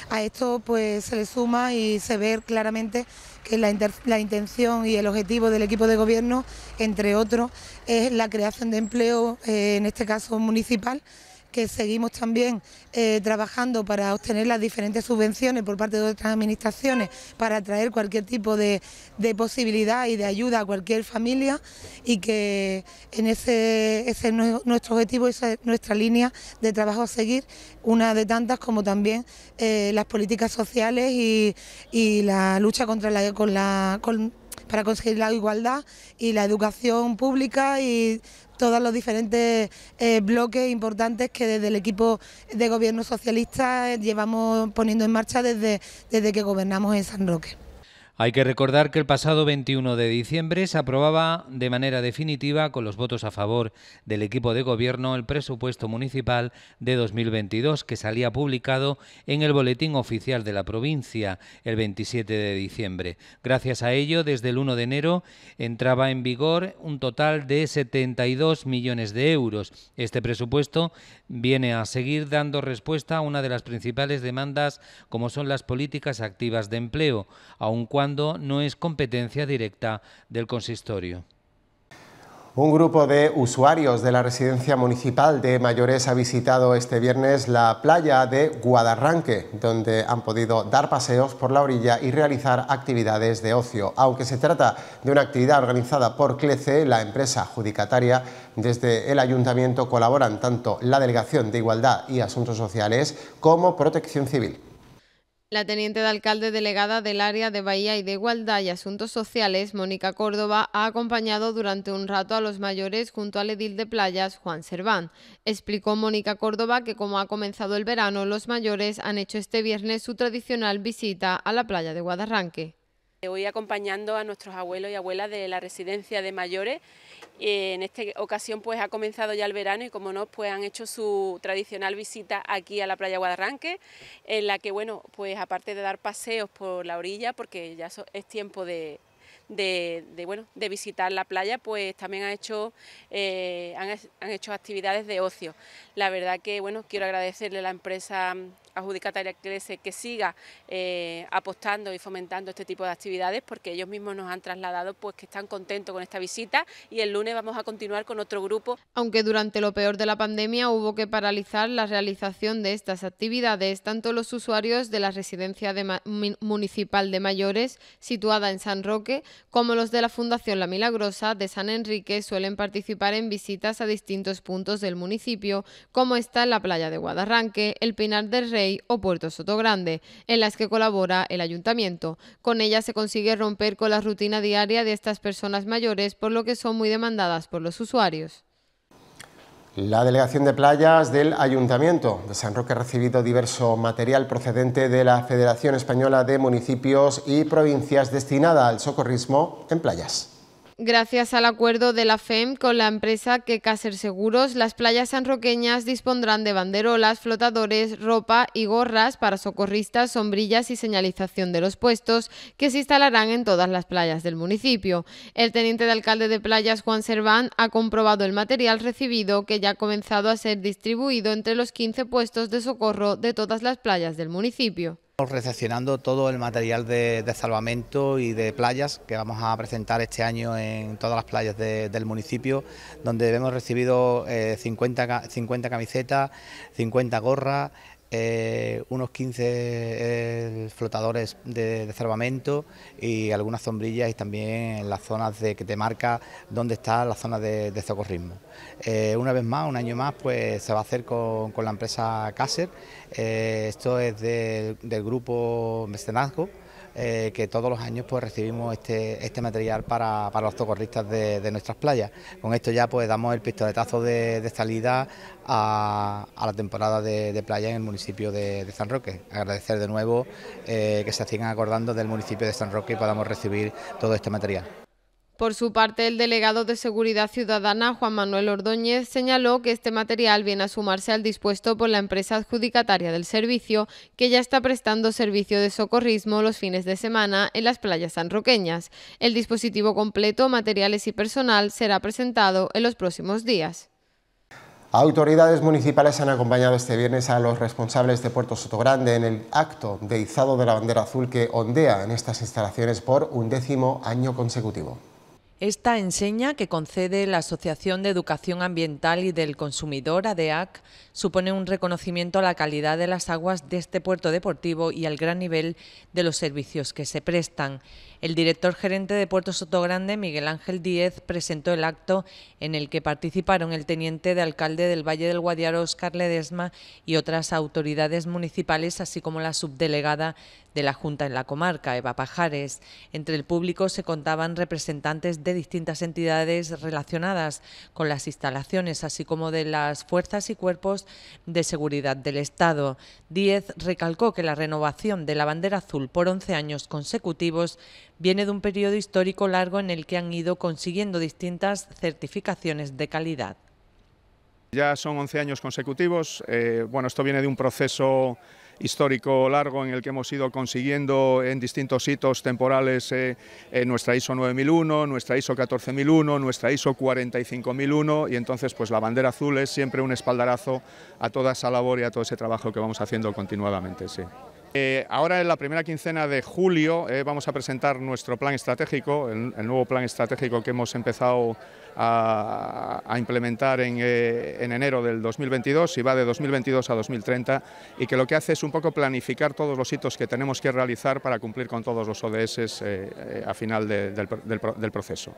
A esto pues se le suma y se ve claramente que la, intención y el objetivo del equipo de gobierno, entre otros, es la creación de empleo, eh, en este caso municipal, que seguimos también eh, trabajando para obtener las diferentes subvenciones por parte de otras administraciones para atraer cualquier tipo de, posibilidad y de ayuda a cualquier familia y que en ese, es nuestro objetivo, esa es nuestra línea de trabajo a seguir, una de tantas como también eh, las políticas sociales y, la lucha contra la, con la para conseguir la igualdad y la educación pública y todos los diferentes eh, bloques importantes que desde el equipo de gobierno socialista eh, llevamos poniendo en marcha desde, desde que gobernamos en San Roque. Hay que recordar que el pasado 21 de diciembre se aprobaba de manera definitiva, con los votos a favor del equipo de gobierno, el presupuesto municipal de 2022 que salía publicado en el Boletín Oficial de la provincia el 27 de diciembre. Gracias a ello, desde el 1 de enero entraba en vigor un total de 72 millones de euros. Este presupuesto viene a seguir dando respuesta a una de las principales demandas como son las políticas activas de empleo, aun cuando no es competencia directa del consistorio. Un grupo de usuarios de la residencia municipal de mayores ha visitado este viernes la playa de Guadarranque, donde han podido dar paseos por la orilla y realizar actividades de ocio. Aunque se trata de una actividad organizada por CLECE, la empresa adjudicataria, desde el ayuntamiento colaboran tanto la Delegación de Igualdad y Asuntos Sociales como Protección Civil. La teniente de alcalde delegada del área de Bahía y de Igualdad y Asuntos Sociales, Mónica Córdoba, ha acompañado durante un rato a los mayores junto al edil de playas, Juan Serván. Explicó Mónica Córdoba que como ha comenzado el verano, los mayores han hecho este viernes su tradicional visita a la playa de Guadarranque. Hoy eh, acompañando a nuestros abuelos y abuelas de la residencia de mayores. Eh, en esta ocasión pues ha comenzado ya el verano y como no pues han hecho su tradicional visita aquí a la playa Guadarranque en la que bueno pues aparte de dar paseos por la orilla porque ya es tiempo de, bueno, de visitar la playa, pues también han hecho, eh, han, han, hecho actividades de ocio. La verdad que bueno, quiero agradecerle a la empresa adjudicataria crece que siga eh, apostando y fomentando este tipo de actividades porque ellos mismos nos han trasladado pues que están contentos con esta visita y el lunes vamos a continuar con otro grupo. Aunque durante lo peor de la pandemia hubo que paralizar la realización de estas actividades, tanto los usuarios de la residencia municipal de mayores situada en San Roque como los de la Fundación La Milagrosa de San Enrique suelen participar en visitas a distintos puntos del municipio, como está en la playa de Guadarranque, el Pinar del Rey, o Puerto Sotogrande, en las que colabora el ayuntamiento. Con ellas se consigue romper con la rutina diaria de estas personas mayores, por lo que son muy demandadas por los usuarios. La Delegación de Playas del Ayuntamiento de San Roque ha recibido diverso material procedente de la Federación Española de Municipios y Provincias destinada al socorrismo en playas. Gracias al acuerdo de la FEM con la empresa que Seguros, las playas sanroqueñas dispondrán de banderolas, flotadores, ropa y gorras para socorristas, sombrillas y señalización de los puestos que se instalarán en todas las playas del municipio. El teniente de alcalde de playas, Juan Serván, ha comprobado el material recibido que ya ha comenzado a ser distribuido entre los 15 puestos de socorro de todas las playas del municipio recepcionando todo el material de, salvamento y de playas que vamos a presentar este año en todas las playas del municipio, donde hemos recibido 50, eh, 50, camisetas, 50 gorras, eh, unos 15 eh, flotadores de, de, y algunas sombrillas y también en las zonas de que te marca dónde está la zona de, socorrismo. Eh, una vez más, un año más, pues se va a hacer con, la empresa Cáser. esto es del grupo Mecenazgo. Eh, que todos los años pues, recibimos este, este, material para, los socorristas de, nuestras playas. Con esto ya pues damos el pistoletazo de, salida a, la temporada de, playa en el municipio de, San Roque. Agradecer de nuevo eh, que se sigan acordando del municipio de San Roque y podamos recibir todo este material. Por su parte, el delegado de Seguridad Ciudadana, Juan Manuel Ordóñez, señaló que este material viene a sumarse al dispuesto por la empresa adjudicataria del servicio, que ya está prestando servicio de socorrismo los fines de semana en las playas sanroqueñas. El dispositivo completo, materiales y personal será presentado en los próximos días. Autoridades municipales han acompañado este viernes a los responsables de Puerto Sotogrande en el acto de izado de la bandera azul que ondea en estas instalaciones por un décimo año consecutivo. Esta enseña que concede la Asociación de Educación Ambiental y del Consumidor, ADEAC, supone un reconocimiento a la calidad de las aguas de este puerto deportivo y al gran nivel de los servicios que se prestan. El director gerente de Puerto Sotogrande, Miguel Ángel Díez, presentó el acto en el que participaron el teniente de alcalde del Valle del Guadiaro, Oscar Ledesma, y otras autoridades municipales, así como la subdelegada de la Junta en la comarca, Eva Pajares. Entre el público se contaban representantes de distintas entidades relacionadas con las instalaciones, así como de las fuerzas y cuerpos de seguridad del Estado. Díez recalcó que la renovación de la bandera azul por 11 años consecutivos viene de un periodo histórico largo en el que han ido consiguiendo distintas certificaciones de calidad. Ya son 11 años consecutivos, eh, bueno, esto viene de un proceso histórico largo en el que hemos ido consiguiendo en distintos hitos temporales eh, eh, nuestra ISO 9001, nuestra ISO 14001, nuestra ISO 45001 y entonces pues la bandera azul es siempre un espaldarazo a toda esa labor y a todo ese trabajo que vamos haciendo continuadamente. Eh, ahora en la primera quincena de julio eh, vamos a presentar nuestro plan estratégico, el, nuevo plan estratégico que hemos empezado a, implementar eh, en, enero del 2022 y va de 2022 a 2030 y que lo que hace es un poco planificar todos los hitos que tenemos que realizar para cumplir con todos los ODS a final del proceso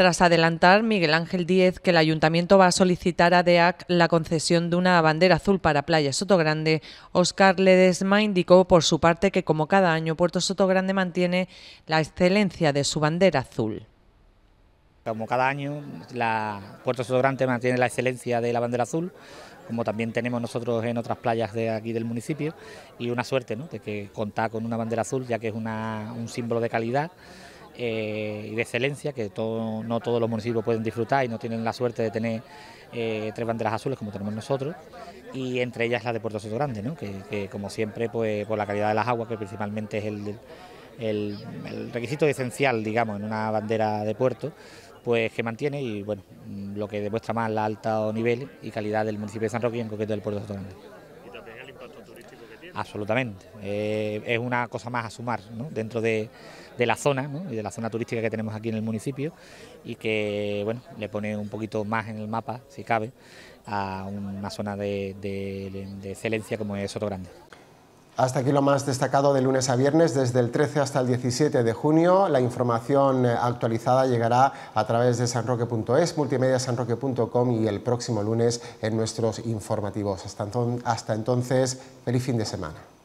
tras adelantar Miguel Ángel Díez que el ayuntamiento va a solicitar a DEAC la concesión de una bandera azul para Playa Sotogrande, Oscar Ledesma indicó por su parte que como cada año Puerto Sotogrande mantiene la excelencia de su bandera azul. Como cada año, la Puerto Sotogrande mantiene la excelencia de la bandera azul, como también tenemos nosotros en otras playas de aquí del municipio, y una suerte de que contar con una bandera azul, ya que es un símbolo de calidad eh, y de excelencia que todo, no todos los municipios pueden disfrutar y no tienen la suerte de tener eh, tres banderas azules como tenemos nosotros y entre ellas la de Puerto Soto Grande, que, como siempre pues, por la calidad de las aguas que principalmente es el, requisito esencial digamos en una bandera de puerto pues que mantiene y bueno lo que demuestra más el alta nivel y calidad del municipio de San Roque y en concreto del Puerto Soto Grande. Y también el impacto turístico que tiene. Absolutamente, eh, es una cosa más a sumar dentro de de la zona y de la zona turística que tenemos aquí en el municipio y que bueno, le pone un poquito más en el mapa, si cabe, a una zona de, excelencia como es Soto Grande. Hasta aquí lo más destacado de lunes a viernes, desde el 13 hasta el 17 de junio. La información eh, actualizada llegará a través de sanroque.es, multimediasanroque.com y el próximo lunes en nuestros informativos. Hasta entonces, feliz fin de semana.